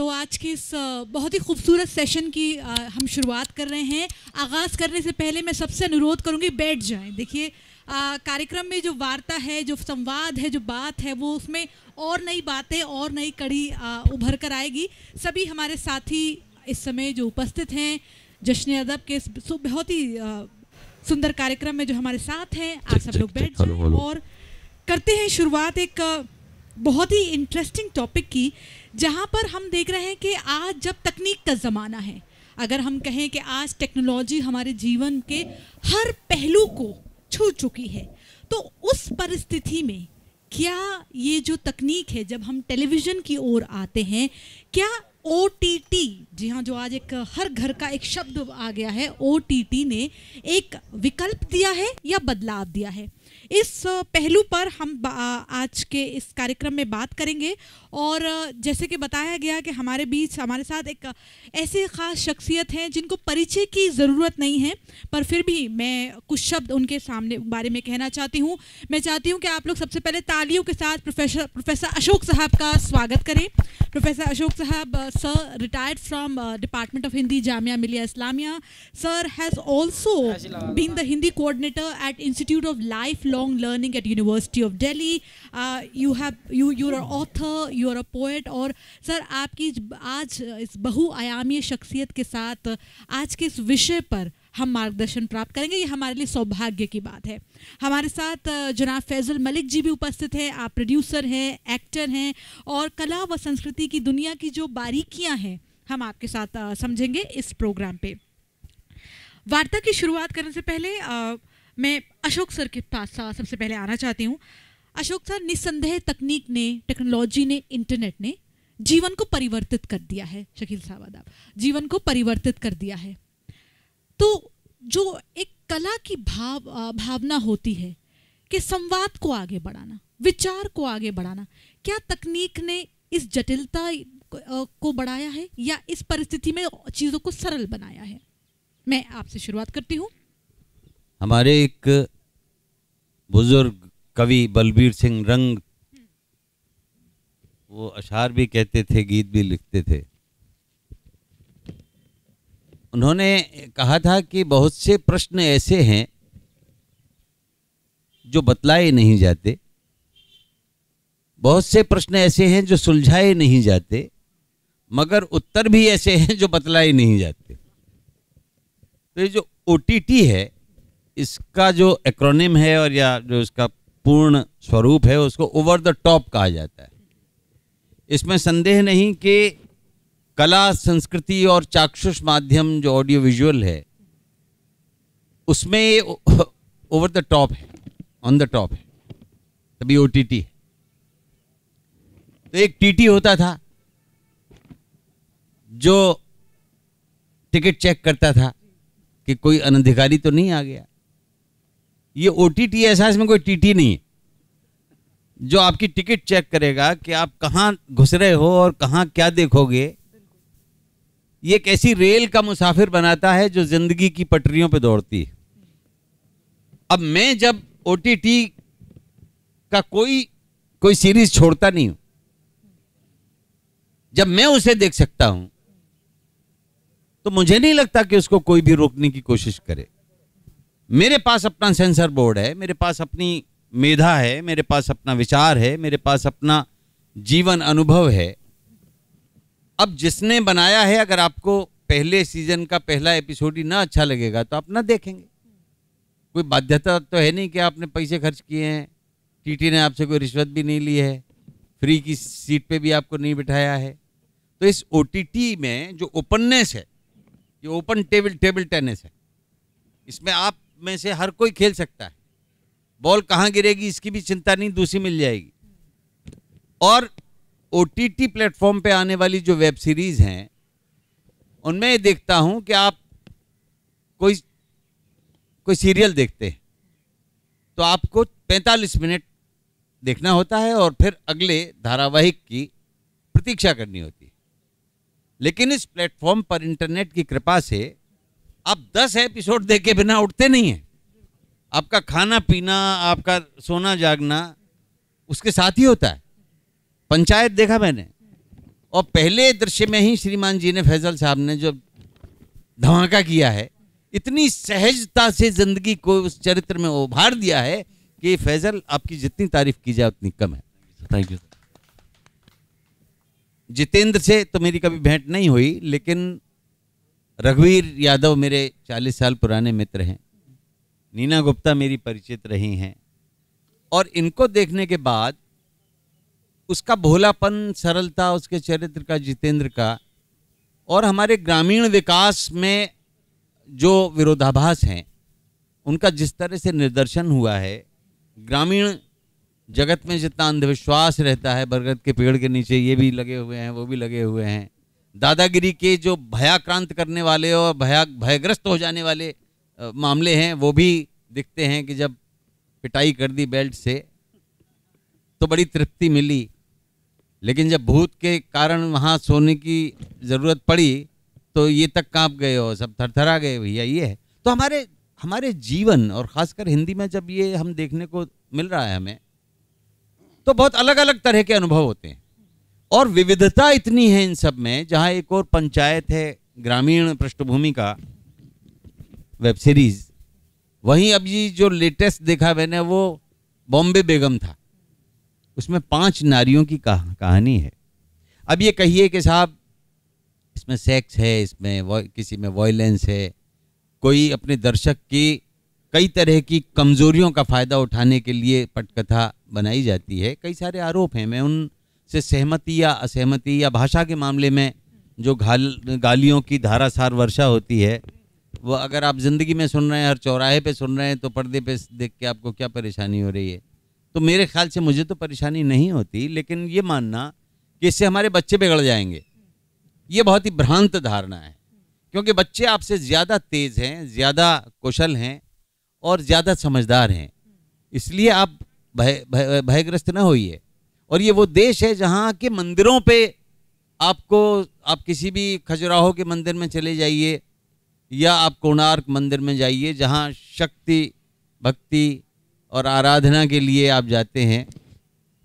तो आज के इस बहुत ही खूबसूरत सेशन की हम शुरुआत कर रहे हैं आगाज़ करने से पहले मैं सबसे अनुरोध करूँगी बैठ जाएं देखिए कार्यक्रम में जो वार्ता है जो संवाद है जो बात है वो उसमें और नई बातें और नई कड़ी उभर कर आएगी सभी हमारे साथी इस समय जो उपस्थित हैं जश्न अदब के बहुत ही सुंदर कार्यक्रम में जो हमारे साथ हैं आप सब लोग बैठ जाए और करते हैं शुरुआत एक बहुत ही इंटरेस्टिंग टॉपिक की जहाँ पर हम देख रहे हैं कि आज जब तकनीक का ज़माना है अगर हम कहें कि आज टेक्नोलॉजी हमारे जीवन के हर पहलू को छू चुकी है तो उस परिस्थिति में क्या ये जो तकनीक है जब हम टेलीविज़न की ओर आते हैं क्या ओ टी टी जी हाँ जो आज एक हर घर का एक शब्द आ गया है ओ टी टी ने एक विकल्प दिया है या बदलाव दिया है इस पहलू पर हम आज के इस कार्यक्रम में बात करेंगे और जैसे कि बताया गया कि हमारे बीच हमारे साथ एक ऐसी ख़ास शख्सियत हैं जिनको परिचय की ज़रूरत नहीं है पर फिर भी मैं कुछ शब्द उनके सामने बारे में कहना चाहती हूँ मैं चाहती हूँ कि आप लोग सबसे पहले तालियों के साथ प्रोफेसर प्रोफेसर अशोक साहब का स्वागत करें प्रोफेसर अशोक साहब sir retired from department of Hindi Jamia Millia Islamia sir has also been the Hindi coordinator at institute of life law lifelong learning at University of Delhi. Uh, you have you you are are author you are a poet और sir आपकी आज इस बहुआयामी शख्सियत के साथ आज के इस विषय पर हम मार्गदर्शन प्राप्त करेंगे ये हमारे लिए सौभाग्य की बात है हमारे साथ जनाब फैजल मलिक जी भी उपस्थित हैं आप प्रोड्यूसर हैं एक्टर हैं और कला व संस्कृति की दुनिया की जो बारीकियां हैं हम आपके साथ समझेंगे इस प्रोग्राम पे वार्ता की शुरुआत करने से पहले आ, मैं अशोक सर के पास सबसे पहले आना चाहती हूँ अशोक सर निस्संदेह तकनीक ने टेक्नोलॉजी ने इंटरनेट ने जीवन को परिवर्तित कर दिया है शकील साहब आदाब जीवन को परिवर्तित कर दिया है तो जो एक कला की भाव भावना होती है कि संवाद को आगे बढ़ाना विचार को आगे बढ़ाना क्या तकनीक ने इस जटिलता को बढ़ाया है या इस परिस्थिति में चीज़ों को सरल बनाया है मैं आपसे शुरुआत करती हूँ हमारे एक बुजुर्ग कवि बलबीर सिंह रंग वो अशार भी कहते थे गीत भी लिखते थे उन्होंने कहा था कि बहुत से प्रश्न ऐसे हैं जो बतलाए नहीं जाते बहुत से प्रश्न ऐसे हैं जो सुलझाए नहीं जाते मगर उत्तर भी ऐसे हैं जो बतलाए नहीं जाते तो ये जो ओ है इसका जो एक्रोनिम है और या जो इसका पूर्ण स्वरूप है उसको ओवर द टॉप कहा जाता है इसमें संदेह नहीं कि कला संस्कृति और चाक्षुष माध्यम जो ऑडियो विजुअल है उसमें ओवर द टॉप है ऑन द टॉप है तभी ओ टी टी है तो एक टीटी होता था जो टिकट चेक करता था कि कोई अनधिकारी तो नहीं आ गया ये ओ टी टी ऐसा इसमें कोई टी टी नहीं जो आपकी टिकट चेक करेगा कि आप कहाँ घुस रहे हो और कहाँ क्या देखोगे ये एक ऐसी रेल का मुसाफिर बनाता है जो जिंदगी की पटरियों पे दौड़ती है अब मैं जब ओ टी टी का कोई कोई सीरीज छोड़ता नहीं हूं जब मैं उसे देख सकता हूं तो मुझे नहीं लगता कि उसको कोई भी रोकने की कोशिश करे मेरे पास अपना सेंसर बोर्ड है मेरे पास अपनी मेधा है मेरे पास अपना विचार है मेरे पास अपना जीवन अनुभव है अब जिसने बनाया है अगर आपको पहले सीजन का पहला एपिसोड ही ना अच्छा लगेगा तो आप ना देखेंगे कोई बाध्यता तो है नहीं कि आपने पैसे खर्च किए हैं टीटी ने आपसे कोई रिश्वत भी नहीं ली है फ्री की सीट पे भी आपको नहीं बिठाया है तो इस ओ में जो ओपननेस है ये ओपन टेबल टेबल टेनिस है इसमें आप में से हर कोई खेल सकता है बॉल कहाँ गिरेगी इसकी भी चिंता नहीं दूसरी मिल जाएगी और ओ टी टी प्लेटफॉर्म पर आने वाली जो वेब सीरीज़ हैं उनमें देखता हूँ कि आप कोई कोई सीरियल देखते हैं तो आपको 45 मिनट देखना होता है और फिर अगले धारावाहिक की प्रतीक्षा करनी होती है लेकिन इस प्लेटफॉर्म पर इंटरनेट की कृपा से आप दस एपिसोड देखे बिना उठते नहीं हैं आपका खाना पीना आपका सोना जागना उसके साथ ही होता है पंचायत देखा मैंने और पहले दृश्य में ही श्रीमान जी ने फैजल साहब ने जो धमाका किया है इतनी सहजता से जिंदगी को उस चरित्र में उभार दिया है कि फैजल आपकी जितनी तारीफ की जाए उतनी कम है थैंक यू जितेंद्र से तो मेरी कभी भेंट नहीं हुई लेकिन रघुवीर यादव मेरे चालीस साल पुराने मित्र हैं नीना गुप्ता मेरी परिचित रही हैं और इनको देखने के बाद उसका भोलापन सरलता उसके चरित्र का जितेंद्र का और हमारे ग्रामीण विकास में जो विरोधाभास हैं उनका जिस तरह से निर्दर्शन हुआ है ग्रामीण जगत में जितना अंधविश्वास रहता है बरगद के पेड़ के नीचे ये भी लगे हुए हैं वो भी लगे हुए हैं दादागिरी के जो भयाक्रांत करने वाले और भया भयग्रस्त हो जाने वाले मामले हैं वो भी दिखते हैं कि जब पिटाई कर दी बेल्ट से तो बड़ी तृप्ति मिली लेकिन जब भूत के कारण वहाँ सोने की ज़रूरत पड़ी तो ये तक कांप गए हो सब थरथरा गए भैया ये है तो हमारे हमारे जीवन और ख़ासकर हिंदी में जब ये हम देखने को मिल रहा है हमें तो बहुत अलग अलग तरह के अनुभव होते हैं और विविधता इतनी है इन सब में जहाँ एक और पंचायत है ग्रामीण पृष्ठभूमि का वेब सीरीज वहीं अब ये जो लेटेस्ट देखा मैंने वो बॉम्बे बेगम था उसमें पांच नारियों की कहानी है अब ये कहिए कि साहब इसमें सेक्स है इसमें किसी में वॉयलेंस है कोई अपने दर्शक की कई तरह की कमजोरियों का फ़ायदा उठाने के लिए पटकथा बनाई जाती है कई सारे आरोप हैं मैं उन से सहमति या असहमति या भाषा के मामले में जो घाल गालियों की धारासार वर्षा होती है वो अगर आप ज़िंदगी में सुन रहे हैं हर चौराहे पे सुन रहे हैं तो पर्दे पे देख के आपको क्या परेशानी हो रही है तो मेरे ख्याल से मुझे तो परेशानी नहीं होती लेकिन ये मानना कि इससे हमारे बच्चे बिगड़ जाएंगे ये बहुत ही भ्रांत धारणा है क्योंकि बच्चे आपसे ज़्यादा तेज़ हैं ज़्यादा कुशल हैं और ज़्यादा समझदार हैं इसलिए आप भय भयग्रस्त भै, ना होइए और ये वो देश है जहाँ के मंदिरों पे आपको आप किसी भी खजुराहो के मंदिर में चले जाइए या आप कोणार्क मंदिर में जाइए जहाँ शक्ति भक्ति और आराधना के लिए आप जाते हैं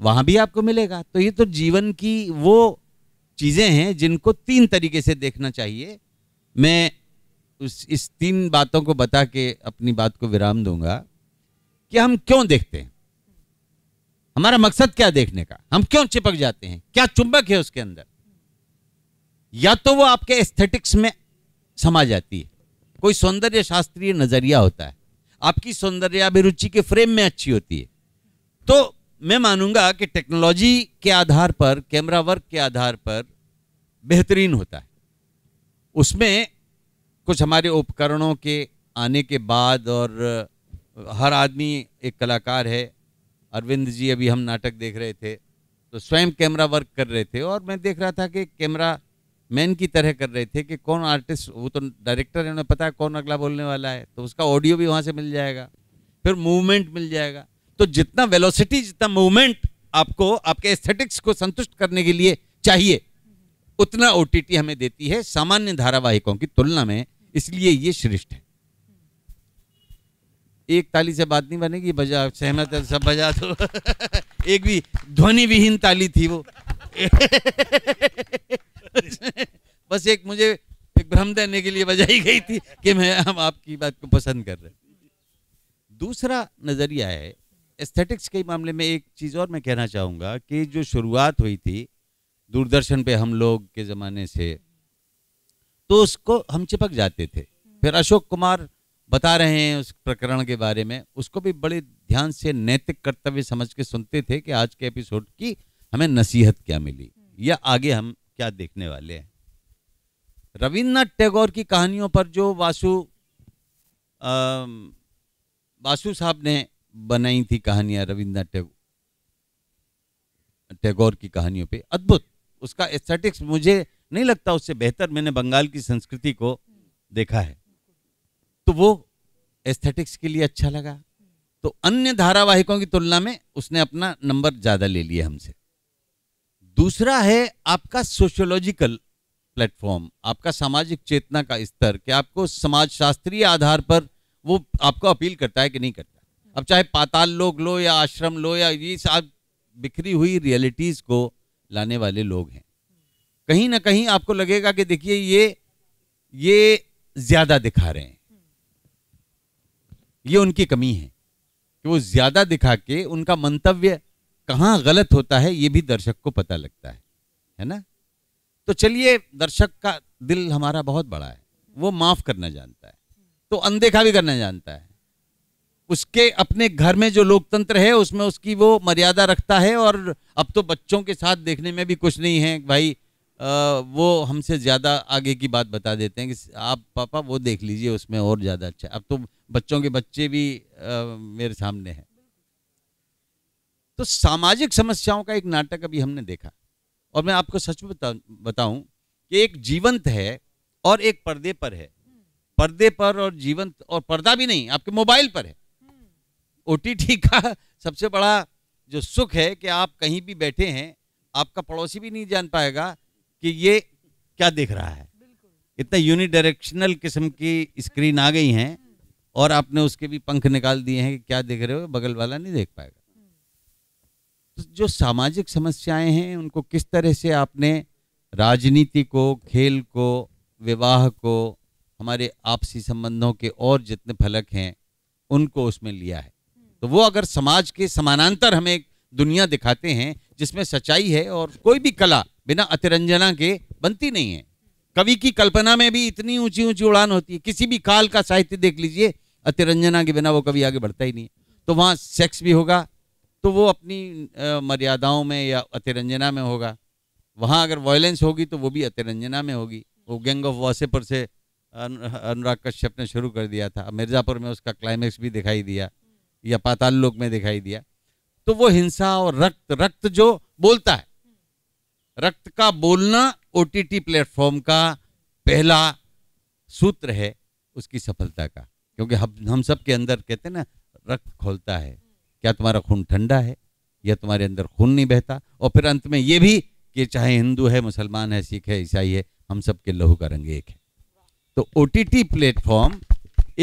वहाँ भी आपको मिलेगा तो ये तो जीवन की वो चीज़ें हैं जिनको तीन तरीके से देखना चाहिए मैं उस इस तीन बातों को बता के अपनी बात को विराम दूंगा कि हम क्यों देखते हैं हमारा मकसद क्या देखने का हम क्यों चिपक जाते हैं क्या चुंबक है उसके अंदर या तो वो आपके एस्थेटिक्स में समा जाती है कोई सौंदर्य शास्त्रीय नजरिया होता है आपकी सौंदर्य अभिरुचि के फ्रेम में अच्छी होती है तो मैं मानूंगा कि टेक्नोलॉजी के आधार पर कैमरा वर्क के आधार पर बेहतरीन होता है उसमें कुछ हमारे उपकरणों के आने के बाद और हर आदमी एक कलाकार है अरविंद जी अभी हम नाटक देख रहे थे तो स्वयं कैमरा वर्क कर रहे थे और मैं देख रहा था कि कैमरा मैन की तरह कर रहे थे कि कौन आर्टिस्ट वो तो डायरेक्टर है उन्हें पता है कौन अगला बोलने वाला है तो उसका ऑडियो भी वहाँ से मिल जाएगा फिर मूवमेंट मिल जाएगा तो जितना वेलोसिटी जितना मूवमेंट आपको आपके एस्थेटिक्स को संतुष्ट करने के लिए चाहिए उतना ओ हमें देती है सामान्य धारावाहिकों की तुलना में इसलिए ये श्रेष्ठ है एक ताली से बात नहीं बनेगी बजा सहमत है सब बजा दो एक भी ध्वनि विहीन ताली थी वो बस एक मुझे एक भ्रम देने के लिए बजाई गई थी कि मैं हम आपकी बात को पसंद कर रहे दूसरा नज़रिया है एस्थेटिक्स के मामले में एक चीज़ और मैं कहना चाहूंगा कि जो शुरुआत हुई थी दूरदर्शन पे हम लोग के ज़माने से तो उसको हम चिपक जाते थे फिर अशोक कुमार बता रहे हैं उस प्रकरण के बारे में उसको भी बड़े ध्यान से नैतिक कर्तव्य समझ के सुनते थे कि आज के एपिसोड की हमें नसीहत क्या मिली या आगे हम क्या देखने वाले हैं रविन्द्रनाथ टैगोर की कहानियों पर जो वासु आ, वासु साहब ने बनाई थी कहानियां रविन्द्रनाथ टैगोर टैगोर की कहानियों पे अद्भुत उसका एस्थेटिक्स मुझे नहीं लगता उससे बेहतर मैंने बंगाल की संस्कृति को देखा है तो वो एस्थेटिक्स के लिए अच्छा लगा तो अन्य धारावाहिकों की तुलना में उसने अपना नंबर ज़्यादा ले लिया हमसे दूसरा है आपका सोशियोलॉजिकल प्लेटफॉर्म आपका सामाजिक चेतना का स्तर कि आपको समाज शास्त्रीय आधार पर वो आपको अपील करता है कि नहीं करता अब चाहे पाताल लोग लो या आश्रम लो या ये सब बिखरी हुई रियलिटीज़ को लाने वाले लोग हैं कहीं ना कहीं आपको लगेगा कि देखिए ये ये ज़्यादा दिखा रहे हैं ये उनकी कमी है कि वो ज़्यादा दिखा के उनका मंतव्य कहाँ गलत होता है ये भी दर्शक को पता लगता है है ना तो चलिए दर्शक का दिल हमारा बहुत बड़ा है वो माफ़ करना जानता है तो अनदेखा भी करना जानता है उसके अपने घर में जो लोकतंत्र है उसमें उसकी वो मर्यादा रखता है और अब तो बच्चों के साथ देखने में भी कुछ नहीं है भाई वो हमसे ज़्यादा आगे की बात बता देते हैं कि आप पापा वो देख लीजिए उसमें और ज़्यादा अच्छा अब तो बच्चों के बच्चे भी आ, मेरे सामने हैं तो सामाजिक समस्याओं का एक नाटक अभी हमने देखा और मैं आपको सच में बता बताऊं कि एक जीवंत है और एक पर्दे पर है पर्दे पर और जीवंत और पर्दा भी नहीं आपके मोबाइल पर है ओ का सबसे बड़ा जो सुख है कि आप कहीं भी बैठे हैं आपका पड़ोसी भी नहीं जान पाएगा कि ये क्या देख रहा है इतना यूनिडायरेक्शनल किस्म की स्क्रीन आ गई है और आपने उसके भी पंख निकाल दिए हैं कि क्या देख रहे हो बगल वाला नहीं देख पाएगा हम्म। तो जो सामाजिक समस्याएं हैं उनको किस तरह से आपने राजनीति को खेल को विवाह को हमारे आपसी संबंधों के और जितने फलक हैं उनको उसमें लिया है हम्म। तो वो अगर समाज के समानांतर हमें दुनिया दिखाते हैं जिसमें सच्चाई है और कोई भी कला बिना अतिरंजना के बनती नहीं है कवि की कल्पना में भी इतनी ऊंची ऊंची उड़ान होती है किसी भी काल का साहित्य देख लीजिए अतिरंजना के बिना वो कभी आगे बढ़ता ही नहीं तो वहाँ सेक्स भी होगा तो वो अपनी मर्यादाओं में या अतिरंजना में होगा वहाँ अगर वायलेंस होगी तो वो भी अतिरंजना में होगी वो गैंग ऑफ वासेपुर से अनुराग कश्यप ने शुरू कर दिया था मिर्ज़ापुर में उसका क्लाइमैक्स भी दिखाई दिया या पाताल लोक में दिखाई दिया तो वो हिंसा और रक्त रक्त जो बोलता है रक्त का बोलना ओ प्लेटफॉर्म का पहला सूत्र है उसकी सफलता का क्योंकि हम हम सब के अंदर कहते हैं ना रक्त खोलता है क्या तुम्हारा खून ठंडा है या तुम्हारे अंदर खून नहीं बहता और फिर अंत में ये भी कि चाहे हिंदू है मुसलमान है सिख है ईसाई है हम सब के लहू का रंग एक है तो ओ टी टी प्लेटफॉर्म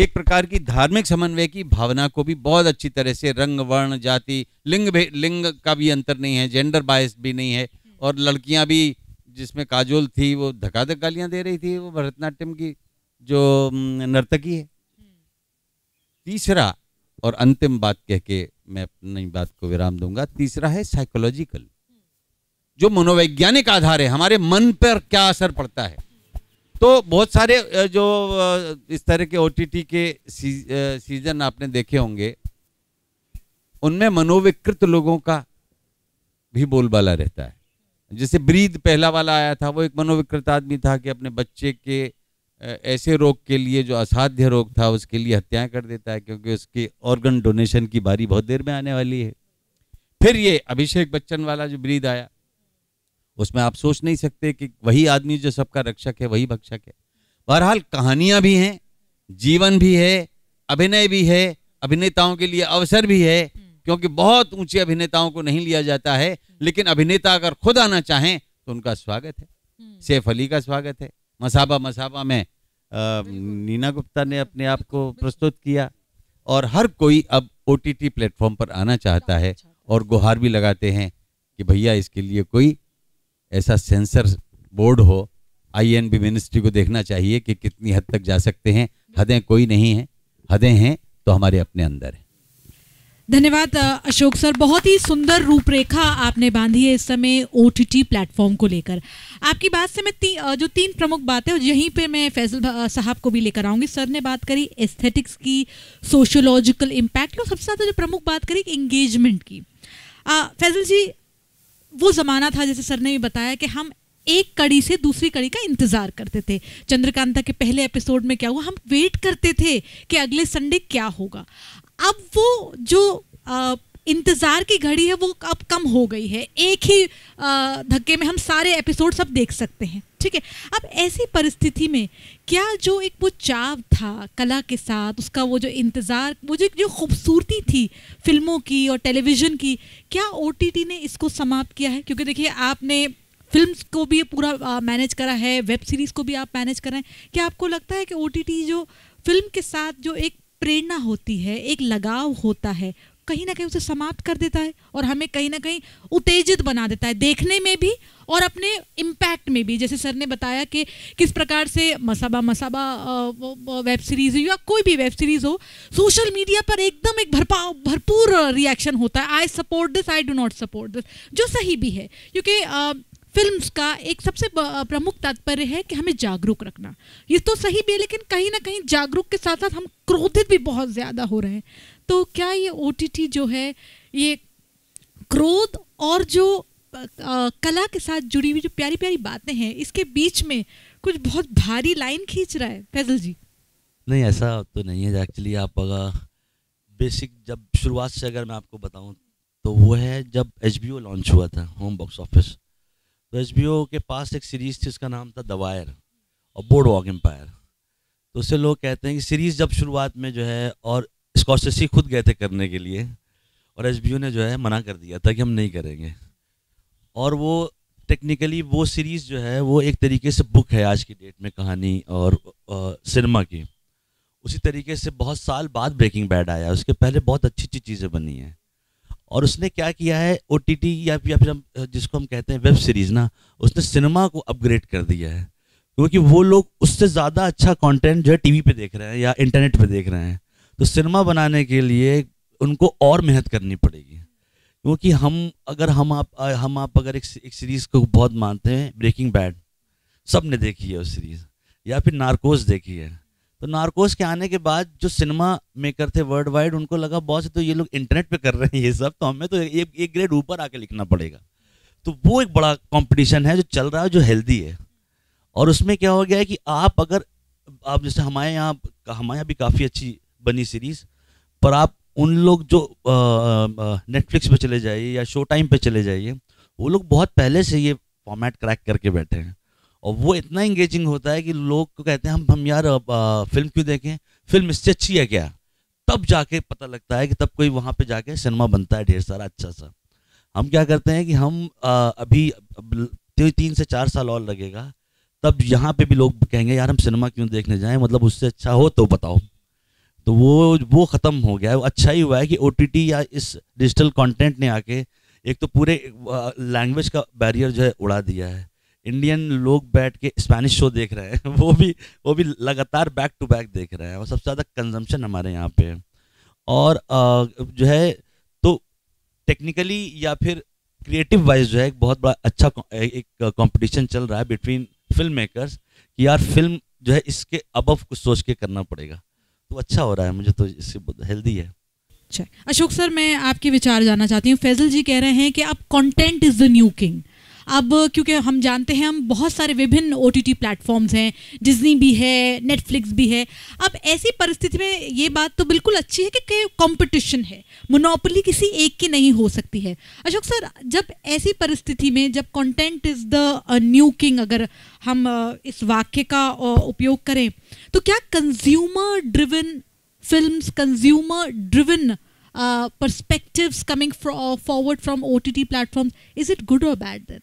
एक प्रकार की धार्मिक समन्वय की भावना को भी बहुत अच्छी तरह से रंग वर्ण जाति लिंग लिंग का भी अंतर नहीं है जेंडर बायस भी नहीं है हम्म। और लड़कियां भी जिसमें काजोल थी वो धकाधक गालियां दे रही थी वो भरतनाट्यम की जो नर्तकी है हम्म। तीसरा और अंतिम बात कह के मैं अपनी बात को विराम दूंगा तीसरा है साइकोलॉजिकल हम्म। जो मनोवैज्ञानिक आधार है हमारे मन पर क्या असर पड़ता है तो बहुत सारे जो इस तरह के ओ के सीजन आपने देखे होंगे उनमें मनोविकृत लोगों का भी बोलबाला रहता है जैसे ब्रीद पहला वाला आया था वो एक मनोविकृत आदमी था कि अपने बच्चे के ऐसे रोग के लिए जो असाध्य रोग था उसके लिए हत्याएं कर देता है क्योंकि उसकी ऑर्गन डोनेशन की बारी बहुत देर में आने वाली है फिर ये अभिषेक बच्चन वाला जो ब्रीद आया उसमें आप सोच नहीं सकते कि वही आदमी जो सबका रक्षक है वही भक्षक है बहरहाल कहानियां भी हैं जीवन भी है अभिनय भी है अभिनेताओं के लिए अवसर भी है हम्म। क्योंकि बहुत ऊंचे अभिनेताओं को नहीं लिया जाता है हम्म। लेकिन अभिनेता अगर खुद आना चाहें तो उनका स्वागत है हम्म। सैफ अली का स्वागत है मसाबा मसाबा में आ, नीना गुप्ता ने अपने आप को प्रस्तुत किया और हर कोई अब ओ टी प्लेटफॉर्म पर आना चाहता है और गुहार भी लगाते हैं कि भैया इसके लिए कोई ऐसा सेंसर बोर्ड हो आईएनबी मिनिस्ट्री को देखना चाहिए कि कितनी हद तक जा सकते हैं हदें कोई नहीं है हदें हैं तो हमारे अपने अंदर है धन्यवाद अशोक सर बहुत ही सुंदर रूपरेखा आपने बांधी है इस समय ओ टी प्लेटफॉर्म को लेकर आपकी बात से मैं ती, जो तीन प्रमुख बातें यहीं पे मैं फैजल साहब को भी लेकर आऊँगी सर ने बात करी एस्थेटिक्स की सोशोलॉजिकल इम्पैक्ट और सबसे ज़्यादा जो प्रमुख बात करी एंगेजमेंट की आ, फैजल जी वो ज़माना था जैसे सर ने भी बताया कि हम एक कड़ी से दूसरी कड़ी का इंतजार करते थे चंद्रकांता के पहले एपिसोड में क्या हुआ हम वेट करते थे कि अगले संडे क्या होगा अब वो जो आ, इंतज़ार की घड़ी है वो अब कम हो गई है एक ही धक्के में हम सारे एपिसोड सब देख सकते हैं ठीक है अब ऐसी परिस्थिति में क्या जो एक वो चाव था कला के साथ उसका वो जो इंतज़ार वो जो जो खूबसूरती थी फिल्मों की और टेलीविज़न की क्या ओ ने इसको समाप्त किया है क्योंकि देखिए आपने फिल्म को भी पूरा मैनेज करा है वेब सीरीज़ को भी आप मैनेज कर रहे हैं क्या आपको लगता है कि ओ जो फिल्म के साथ जो एक प्रेरणा होती है एक लगाव होता है कहीं ना कहीं उसे समाप्त कर देता है और हमें कहीं ना कहीं उत्तेजित बना देता है देखने में भी और अपने इम्पैक्ट में भी जैसे सर ने बताया कि किस प्रकार से मसाबा मसाबा वेब सीरीज़ या कोई भी वेब सीरीज़ हो सोशल मीडिया पर एकदम एक भरपा भरपूर रिएक्शन होता है I support this I do not support this जो सही भी है क्योंकि फिल्म्स का एक सबसे प्रमुख तात्पर्य है कि हमें जागरूक रखना ये तो सही भी है लेकिन कहीं ना कहीं जागरूक के साथ साथ हम क्रोधित भी बहुत ज़्यादा हो रहे हैं तो क्या ये ओ जो है ये क्रोध और जो आ, कला के साथ जुड़ी हुई जो प्यारी प्यारी बातें हैं इसके बीच में कुछ बहुत भारी लाइन खींच रहा है फैजल जी नहीं ऐसा तो नहीं है एक्चुअली आप अगर बेसिक जब शुरुआत से अगर मैं आपको बताऊं तो वो है जब एच लॉन्च हुआ था होम बॉक्स ऑफिस तो एच के पास एक सीरीज़ थी उसका नाम था दवायर और बोर्ड वॉक एम्पायर तो उससे लोग कहते हैं कि सीरीज़ जब शुरुआत में जो है और स्कॉशसी खुद गए थे करने के लिए और एस ने जो है मना कर दिया था कि हम नहीं करेंगे और वो टेक्निकली वो सीरीज़ जो है वो एक तरीके से बुक है आज की डेट में कहानी और सिनेमा की उसी तरीके से बहुत साल बाद ब्रेकिंग बैड आया उसके पहले बहुत अच्छी अच्छी चीज़ें बनी हैं और उसने क्या किया है ओ या या फिर हम जिसको हम कहते हैं वेब सीरीज़ ना उसने सिनेमा को अपग्रेड कर दिया है क्योंकि वो लोग उससे ज़्यादा अच्छा कंटेंट जो है टीवी पे देख रहे हैं या इंटरनेट पे देख रहे हैं तो सिनेमा बनाने के लिए उनको और मेहनत करनी पड़ेगी क्योंकि हम अगर हम आप हम आप अगर एक, एक सीरीज़ को बहुत मानते हैं ब्रेकिंग बैड सब ने देखी है उस सीरीज़ या फिर नारकोस देखी है तो नारकोस के आने के बाद जो सिनेमा मेकर थे वर्ल्ड वाइड उनको लगा बहुत से तो ये लोग इंटरनेट पे कर रहे हैं ये सब तो हमें तो एक एक ग्रेड ऊपर आके लिखना पड़ेगा तो वो एक बड़ा कंपटीशन है जो चल रहा है जो हेल्दी है और उसमें क्या हो गया है कि आप अगर आप जैसे हमारे यहाँ हमारे यहाँ भी काफ़ी अच्छी बनी सीरीज पर आप उन लोग जो नेटफ्लिक्स पे चले जाइए या शो टाइम पे चले जाइए वो लोग बहुत पहले से ये फॉर्मेट क्रैक करके बैठे हैं और वो इतना इंगेजिंग होता है कि लोग को कहते हैं हम हम यार आ, फिल्म क्यों देखें फिल्म इससे अच्छी है क्या तब जाके पता लगता है कि तब कोई वहाँ पे जाके सिनेमा बनता है ढेर सारा अच्छा सा हम क्या करते हैं कि हम आ, अभी तीन से चार साल और लगेगा तब यहाँ पे भी लोग कहेंगे यार हम सिनेमा क्यों देखने जाएं मतलब उससे अच्छा हो तो बताओ तो वो वो ख़त्म हो गया है अच्छा ही हुआ है कि ओ या इस डिजिटल कंटेंट ने आके एक तो पूरे लैंग्वेज का बैरियर जो है उड़ा दिया है इंडियन लोग बैठ के स्पेनिश शो देख रहे हैं वो भी वो भी लगातार बैक टू बैक देख रहे हैं और सबसे ज़्यादा कंजम्पशन हमारे यहाँ पे है और जो है तो टेक्निकली या फिर क्रिएटिव वाइज जो है एक बहुत बड़ा अच्छा एक कंपटीशन चल रहा है बिटवीन फिल्म मेकर्स कि यार फिल्म जो है इसके अबव कुछ सोच के करना पड़ेगा तो अच्छा हो रहा है मुझे तो इससे हेल्दी है अच्छा अशोक सर मैं आपके विचार जानना चाहती हूँ फैजल जी कह रहे हैं कि आप content is the new king अब क्योंकि हम जानते हैं हम बहुत सारे विभिन्न ओ टी प्लेटफॉर्म्स हैं डिज्नी भी है नेटफ्लिक्स भी है अब ऐसी परिस्थिति में ये बात तो बिल्कुल अच्छी है कि कंपटीशन है मोनोपली किसी एक की नहीं हो सकती है अशोक सर जब ऐसी परिस्थिति में जब content is the new king अगर हम uh, इस वाक्य का uh, उपयोग करें तो क्या consumer driven film consumer driven perspectives coming fro- forward from OTT platforms, is it good or bad then?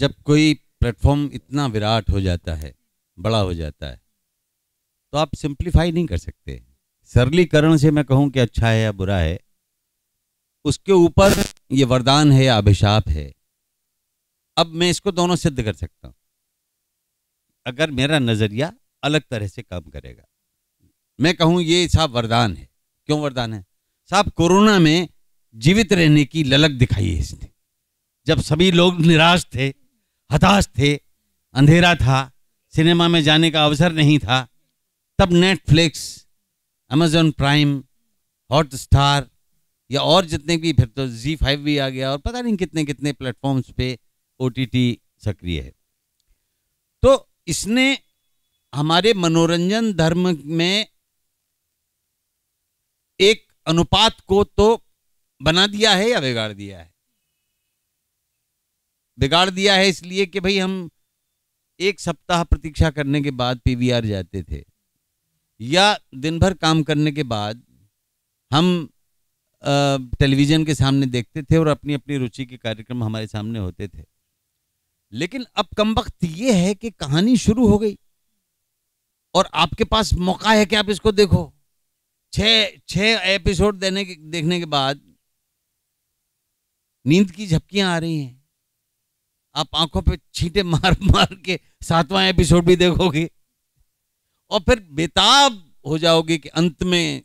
जब कोई प्लेटफॉर्म इतना विराट हो जाता है बड़ा हो जाता है तो आप सिंप्लीफाई नहीं कर सकते सरलीकरण से मैं कहूँ कि अच्छा है या बुरा है उसके ऊपर ये वरदान है या अभिशाप है अब मैं इसको दोनों सिद्ध कर सकता हूं अगर मेरा नज़रिया अलग तरह से काम करेगा मैं कहूँ ये साहब वरदान है क्यों वरदान है साहब कोरोना में जीवित रहने की ललक दिखाई है इसने जब सभी लोग निराश थे हताश थे अंधेरा था सिनेमा में जाने का अवसर नहीं था तब Netflix Amazon Prime Hotstar या और जितने भी फिर तो जी फाइव भी आ गया और पता नहीं कितने कितने प्लेटफॉर्म्स पे ओ सक्रिय है तो इसने हमारे मनोरंजन धर्म में एक अनुपात को तो बना दिया है या बिगाड़ दिया है बिगाड़ दिया है इसलिए कि भाई हम एक सप्ताह प्रतीक्षा करने के बाद पीवीआर जाते थे या दिन भर काम करने के बाद हम टेलीविज़न के सामने देखते थे और अपनी अपनी रुचि के कार्यक्रम हमारे सामने होते थे लेकिन अब कम वक्त ये है कि कहानी शुरू हो गई और आपके पास मौका है कि आप इसको देखो छ छः एपिसोड देने के देखने के बाद नींद की झपकियां आ रही हैं आप आंखों पे छींटे मार मार के सातवां एपिसोड भी देखोगे और फिर बेताब हो जाओगे कि अंत में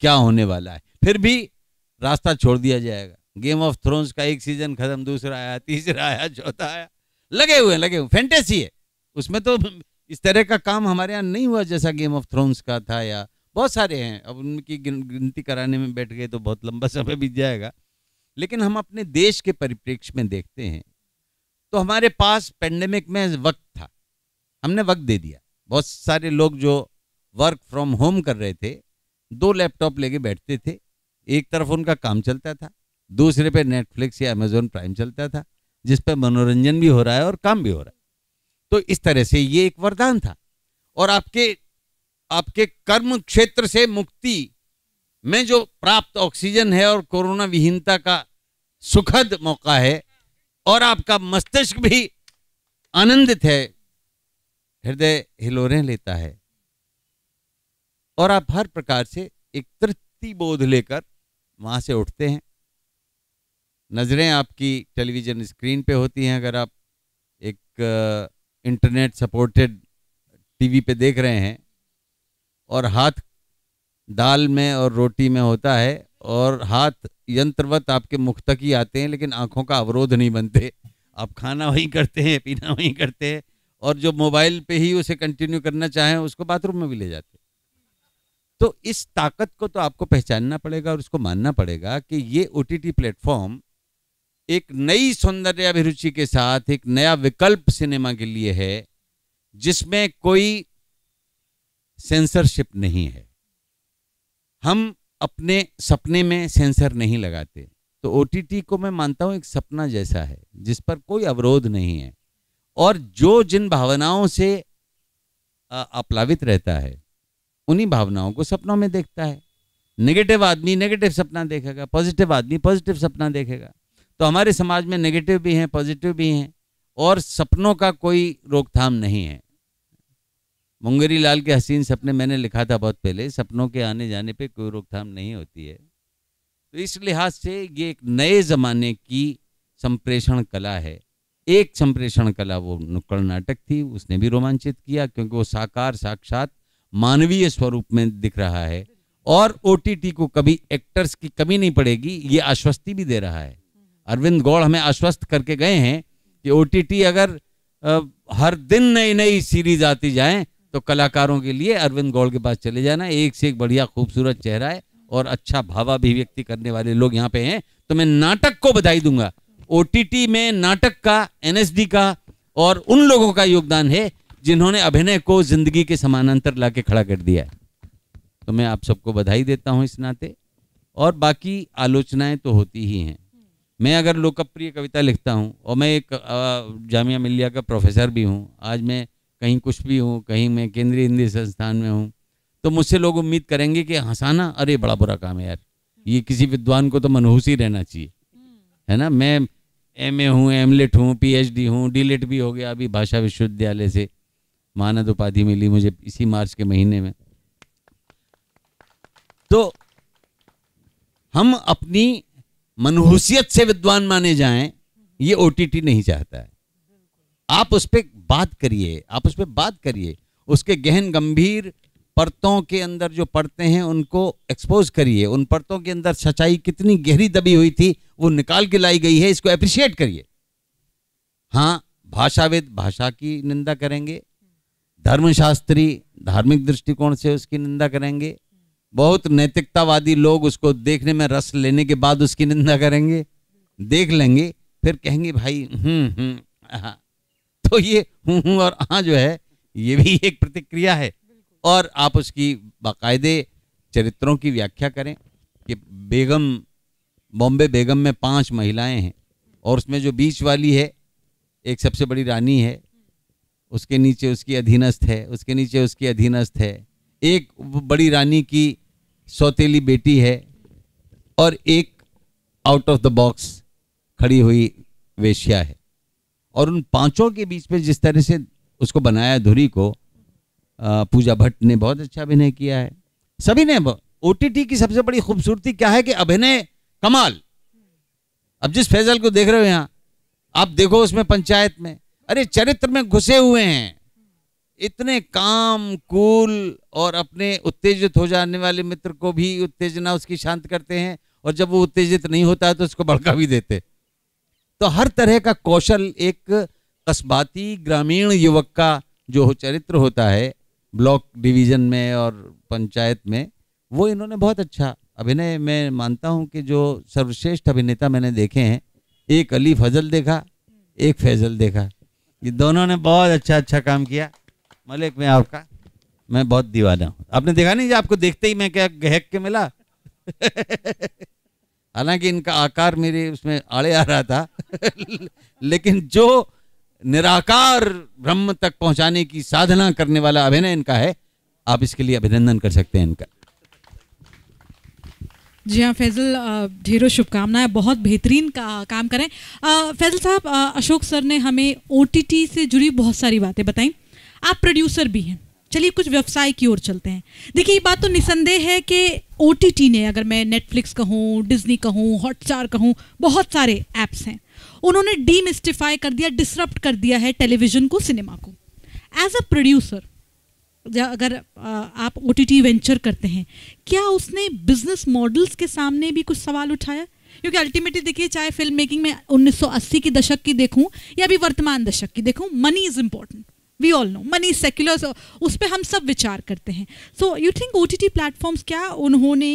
क्या होने वाला है फिर भी रास्ता छोड़ दिया जाएगा गेम ऑफ थ्रोन्स का एक सीजन खत्म दूसरा आया तीसरा आया चौथा आया लगे हुए लगे हुए फैंटेसी है उसमें तो इस तरह का काम हमारे यहाँ नहीं हुआ जैसा गेम ऑफ थ्रोन्स का था या बहुत सारे हैं अब उनकी गिनती कराने में बैठ गए तो बहुत लंबा समय बीत जाएगा लेकिन हम अपने देश के परिप्रेक्ष्य में देखते हैं तो हमारे पास पेंडेमिक में वक्त था हमने वक्त दे दिया बहुत सारे लोग जो वर्क फ्रॉम होम कर रहे थे दो लैपटॉप लेके बैठते थे एक तरफ उनका काम चलता था दूसरे पे नेटफ्लिक्स या अमेजोन प्राइम चलता था जिस पे मनोरंजन भी हो रहा है और काम भी हो रहा है तो इस तरह से ये एक वरदान था और आपके आपके कर्म क्षेत्र से मुक्ति में जो प्राप्त ऑक्सीजन है और कोरोना विहीनता का सुखद मौका है और आपका मस्तिष्क भी आनंदित है हृदय हिलोरें लेता है और आप हर प्रकार से एक तृप्ति बोध लेकर वहां से उठते हैं नज़रें आपकी टेलीविज़न स्क्रीन पे होती हैं अगर आप एक इंटरनेट सपोर्टेड टीवी पे देख रहे हैं और हाथ दाल में और रोटी में होता है और हाथ यंत्रवत आपके मुख तक ही आते हैं लेकिन आंखों का अवरोध नहीं बनते आप खाना वहीं करते हैं पीना वहीं करते हैं और जो मोबाइल पे ही उसे कंटिन्यू करना चाहें उसको बाथरूम में भी ले जाते तो इस ताकत को तो आपको पहचानना पड़ेगा और उसको मानना पड़ेगा कि ये ओ टी प्लेटफॉर्म एक नई सौंदर्य अभिरुचि के साथ एक नया विकल्प सिनेमा के लिए है जिसमें कोई सेंसरशिप नहीं है हम अपने सपने में सेंसर नहीं लगाते तो ओ को मैं मानता हूँ एक सपना जैसा है जिस पर कोई अवरोध नहीं है और जो जिन भावनाओं से अपलावित रहता है उन्हीं भावनाओं को सपनों में देखता है नेगेटिव आदमी नेगेटिव सपना देखेगा पॉजिटिव आदमी पॉजिटिव सपना देखेगा तो हमारे समाज में नेगेटिव भी हैं पॉजिटिव भी हैं और सपनों का कोई रोकथाम नहीं है मुंगेरी लाल के हसीन सपने मैंने लिखा था बहुत पहले सपनों के आने जाने पे कोई रोकथाम नहीं होती है तो इस लिहाज से ये एक नए ज़माने की संप्रेषण कला है एक संप्रेषण कला वो नुक्कड़ नाटक थी उसने भी रोमांचित किया क्योंकि वो साकार साक्षात मानवीय स्वरूप में दिख रहा है और ओ को कभी एक्टर्स की कमी नहीं पड़ेगी ये आश्वस्ति भी दे रहा है अरविंद गौड़ हमें आश्वस्त करके गए हैं कि ओ अगर आ, हर दिन नई नई सीरीज आती जाएं तो कलाकारों के लिए अरविंद गौड़ के पास चले जाना एक से एक बढ़िया खूबसूरत चेहरा है और अच्छा भावा भी व्यक्ति करने वाले लोग यहाँ पे हैं तो मैं नाटक को बधाई दूंगा ओ में नाटक का एन का और उन लोगों का योगदान है जिन्होंने अभिनय को जिंदगी के समानांतर ला के खड़ा कर दिया है तो मैं आप सबको बधाई देता हूँ इस नाते और बाकी आलोचनाएं तो होती ही हैं मैं अगर लोकप्रिय कविता लिखता हूँ और मैं एक जामिया मिलिया का प्रोफेसर भी हूँ आज मैं कहीं कुछ भी हूँ कहीं मैं केंद्रीय हिंदी संस्थान में हूँ तो मुझसे लोग उम्मीद करेंगे कि हंसाना अरे बड़ा बुरा काम है यार ये किसी विद्वान को तो मनहूस ही रहना चाहिए हम्म। है ना मैं एम ए हूँ एम लेट हूँ पी एच डी हूँ डी लेट भी हो गया अभी भाषा विश्वविद्यालय से मानद उपाधि मिली मुझे इसी मार्च के महीने में तो हम अपनी मनहूसियत से विद्वान माने जाएं ये ओटीटी नहीं चाहता है आप उस पर बात करिए आप उस पर बात करिए उसके गहन गंभीर परतों के अंदर जो पड़ते हैं उनको एक्सपोज करिए उन परतों के अंदर सच्चाई कितनी गहरी दबी हुई थी वो निकाल के लाई गई है इसको अप्रिशिएट करिए हाँ भाषाविद भाषा की निंदा करेंगे धर्मशास्त्री धार्मिक दृष्टिकोण से उसकी निंदा करेंगे बहुत नैतिकतावादी लोग उसको देखने में रस लेने के बाद उसकी निंदा करेंगे देख लेंगे फिर कहेंगे भाई हम्म हम्म हाँ। तो ये और हाँ जो है ये भी एक प्रतिक्रिया है और आप उसकी बाकायदे चरित्रों की व्याख्या करें कि बेगम बॉम्बे बेगम में पांच महिलाएं हैं और उसमें जो बीच वाली है एक सबसे बड़ी रानी है उसके नीचे उसकी अधीनस्थ है उसके नीचे उसकी अधीनस्थ है एक बड़ी रानी की सौतेली बेटी है और एक आउट ऑफ द बॉक्स खड़ी हुई वेश्या है और उन पांचों के बीच में जिस तरह से उसको बनाया धुरी को पूजा भट्ट ने बहुत अच्छा अभिनय किया है सभी ने ओ की सबसे बड़ी खूबसूरती क्या है कि अभिनय कमाल अब जिस फैजल को देख रहे हो यहां आप देखो उसमें पंचायत में अरे चरित्र में घुसे हुए हैं इतने काम कूल और अपने उत्तेजित हो जाने वाले मित्र को भी उत्तेजना उसकी शांत करते हैं और जब वो उत्तेजित नहीं होता है तो उसको भड़का भी देते तो हर तरह का कौशल एक कस्बाती ग्रामीण युवक का जो चरित्र होता है ब्लॉक डिवीज़न में और पंचायत में वो इन्होंने बहुत अच्छा अभिनय मैं मानता हूँ कि जो सर्वश्रेष्ठ अभिनेता मैंने देखे हैं एक अली फजल देखा एक फैजल देखा ये दोनों ने बहुत अच्छा अच्छा काम किया मलिक में आपका मैं बहुत दीवाना हूँ आपने देखा नहीं आपको देखते ही मैं क्या गहक के मिला हालांकि इनका आकार मेरे उसमें आड़े आ रहा था लेकिन जो निराकार ब्रह्म तक पहुंचाने की साधना करने वाला अभिनय इनका है आप इसके लिए अभिनंदन कर सकते हैं इनका जी हाँ फैजल ढेरों शुभकामनाएं बहुत बेहतरीन का, काम करें फैजल साहब अशोक सर ने हमें ओ से जुड़ी बहुत सारी बातें बताई आप प्रोड्यूसर भी हैं चलिए कुछ व्यवसाय की ओर चलते हैं देखिए ये बात तो निसंदेह है कि ओ ने अगर मैं नेटफ्लिक्स कहूँ डिज्नी कहूँ हॉटस्टार कहूँ बहुत सारे ऐप्स हैं उन्होंने डीमिस्टिफाई कर दिया डिसरप्ट कर दिया है टेलीविज़न को सिनेमा को एज अ प्रोड्यूसर अगर आप ओ वेंचर करते हैं क्या उसने बिजनेस मॉडल्स के सामने भी कुछ सवाल उठाया क्योंकि अल्टीमेटली देखिए चाहे फिल्म मेकिंग में 1980 की दशक की देखूं या अभी वर्तमान दशक की देखूं money is important we all know money secular उस पर हम सब विचार करते हैं so you think O T T platforms क्या उन्होंने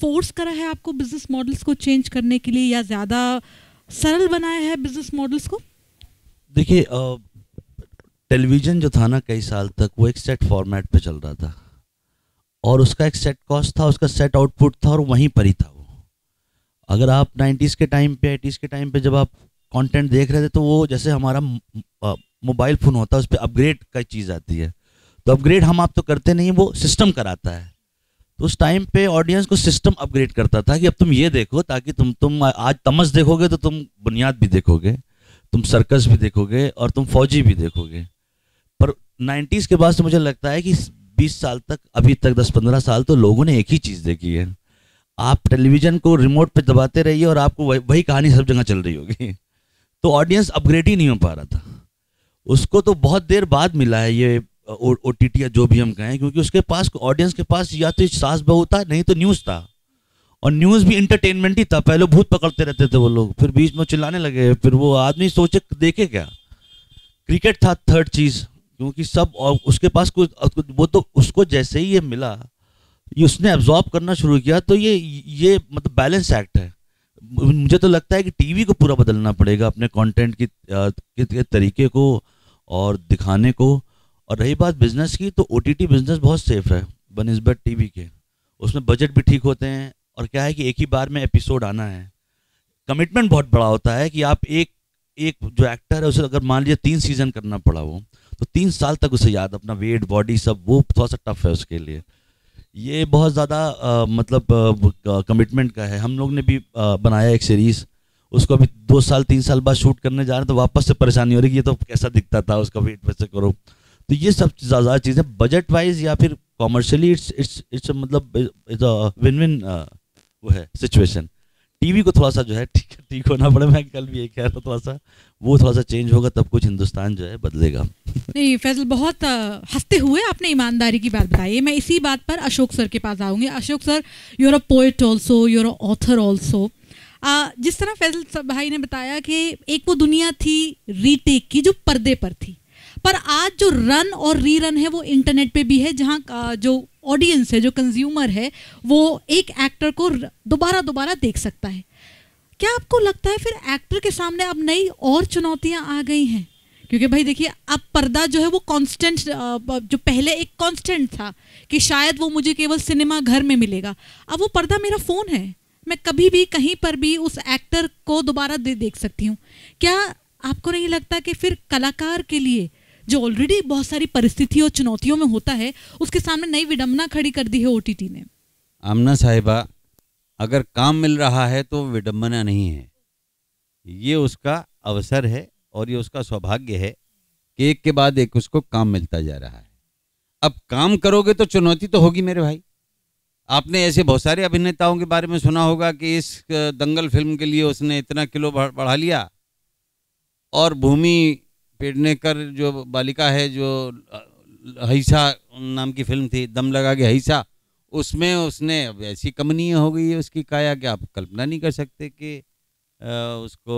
फोर्स करा है आपको बिजनेस मॉडल्स को चेंज करने के लिए या ज़्यादा सरल बनाया है बिजनेस मॉडल्स को देखिए टेलीविज़न जो था ना कई साल तक वो एक सेट फॉर्मेट पे चल रहा था और उसका एक सेट कॉस्ट था उसका सेट आउटपुट था और वहीं पर ही था वो अगर आप नाइन्टीज़ के टाइम पे एटीज़ के टाइम पे जब आप कंटेंट देख रहे थे तो वो जैसे हमारा मोबाइल फ़ोन होता है उस पर अपग्रेड का चीज़ आती है तो अपग्रेड हम आप तो करते नहीं वो सिस्टम कराता है तो उस टाइम पे ऑडियंस को सिस्टम अपग्रेड करता था कि अब तुम ये देखो ताकि तुम तुम आज तमस देखोगे तो तुम बुनियाद भी देखोगे तुम सर्कस भी देखोगे और तुम फौजी भी देखोगे पर नाइन्टीज़ के बाद से मुझे लगता है कि बीस साल तक अभी तक दस पंद्रह साल तो लोगों ने एक ही चीज़ देखी है आप टेलीविज़न को रिमोट पर दबाते रहिए और आपको वही, वही कहानी सब जगह चल रही होगी तो ऑडियंस अपग्रेड ही नहीं हो पा रहा था उसको तो बहुत देर बाद मिला है ये ओ टी टी या जो भी हम कहें क्योंकि उसके पास ऑडियंस के पास या तो सास बहू था नहीं तो न्यूज़ था और न्यूज़ भी इंटरटेनमेंट ही था पहले भूत पकड़ते रहते थे वो लोग फिर बीच में चिल्लाने लगे फिर वो आदमी सोचे देखे क्या क्रिकेट था थर्ड चीज़ क्योंकि सब और उसके पास कुछ वो तो उसको जैसे ही ये मिला ये उसने एब्जॉर्ब करना शुरू किया तो ये ये मतलब बैलेंस एक्ट है मुझे तो लगता है कि टीवी को पूरा बदलना पड़ेगा अपने कंटेंट की तरीके को और दिखाने को और रही बात बिज़नेस की तो ओ बिज़नेस बहुत सेफ़ है बनस्बत टी के उसमें बजट भी ठीक होते हैं और क्या है कि एक ही बार में एपिसोड आना है कमिटमेंट बहुत बड़ा होता है कि आप एक एक जो एक्टर है उसे अगर मान लीजिए तीन सीज़न करना पड़ा वो तो तीन साल तक उसे याद अपना वेट बॉडी सब वो थोड़ा सा टफ है उसके लिए ये बहुत ज़्यादा मतलब कमिटमेंट का है हम लोग ने भी आ, बनाया एक सीरीज़ उसको अभी दो साल तीन साल बाद शूट करने जा रहे हैं तो वापस से परेशानी हो रही है ये तो कैसा दिखता था उसका वेट वैसे करो तो ये सब ज़्यादा चीज़ें बजट वाइज या फिर कॉमर्शियली इट्स इट्स इट्स मतलब विन विन uh, वो है सिचुएशन टीवी को थोड़ा सा जो है ठीक ठीक होना पड़े मैं कल भी ये कह रहा था थोड़ा सा वो थोड़ा सा चेंज होगा तब कुछ हिंदुस्तान जो है बदलेगा नहीं फैजल बहुत uh, हंसते हुए आपने ईमानदारी की बात बताई मैं इसी बात पर अशोक सर के पास आऊँगी Ashok sir you're a poet also you're a author also आ, जिस तरह फैजल भाई ने बताया कि एक वो दुनिया थी रीटेक की जो पर्दे पर थी पर आज जो रन और री रन है वो इंटरनेट पे भी है जहाँ जो ऑडियंस है जो कंज्यूमर है वो एक एक्टर को दोबारा दोबारा देख सकता है क्या आपको लगता है फिर एक्टर के सामने अब नई और चुनौतियाँ आ गई हैं क्योंकि भाई देखिए अब पर्दा जो है वो कांस्टेंट जो पहले एक कांस्टेंट था कि शायद वो मुझे केवल सिनेमा घर में मिलेगा अब वो पर्दा मेरा फ़ोन है मैं कभी भी कहीं पर भी उस एक्टर को दोबारा दे देख सकती हूँ क्या आपको नहीं लगता कि फिर कलाकार के लिए जो ऑलरेडी बहुत सारी परिस्थितियों और चुनौतियों में होता है उसके सामने नई विडम्बना खड़ी कर दी है ओ ने आमना साहिबा अगर काम मिल रहा है तो विडम्बना नहीं है ये उसका अवसर है और ये उसका सौभाग्य है कि एक के बाद एक उसको काम मिलता जा रहा है अब काम करोगे तो चुनौती तो होगी मेरे भाई आपने ऐसे बहुत सारे अभिनेताओं के बारे में सुना होगा कि इस दंगल फिल्म के लिए उसने इतना किलो बढ़ा लिया और भूमि पेडनेकर जो बालिका है जो हिसा नाम की फिल्म थी दम लगा के हिसा उसमें उसने ऐसी कमनीय हो गई है उसकी काया कि आप कल्पना नहीं कर सकते कि उसको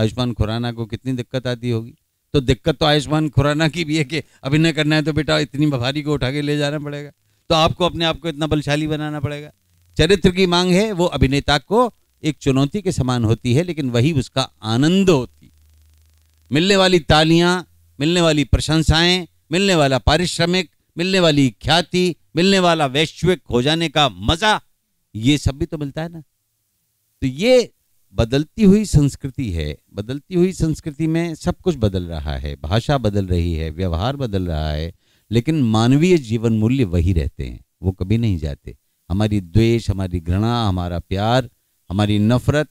आयुष्मान खुराना को कितनी दिक्कत आती होगी तो दिक्कत तो आयुष्मान खुराना की भी है कि अभिनय करना है तो बेटा इतनी बफारी को उठा के ले जाना पड़ेगा तो आपको अपने आप को इतना बलशाली बनाना पड़ेगा चरित्र की मांग है वो अभिनेता को एक चुनौती के समान होती है लेकिन वही उसका आनंद होती मिलने वाली तालियां मिलने वाली प्रशंसाएं मिलने वाला पारिश्रमिक मिलने वाली ख्याति मिलने वाला वैश्विक हो जाने का मजा ये सब भी तो मिलता है ना तो ये बदलती हुई संस्कृति है बदलती हुई संस्कृति में सब कुछ बदल रहा है भाषा बदल रही है व्यवहार बदल रहा है लेकिन मानवीय जीवन मूल्य वही रहते हैं वो कभी नहीं जाते हमारी द्वेष हमारी घृणा हमारा प्यार हमारी नफरत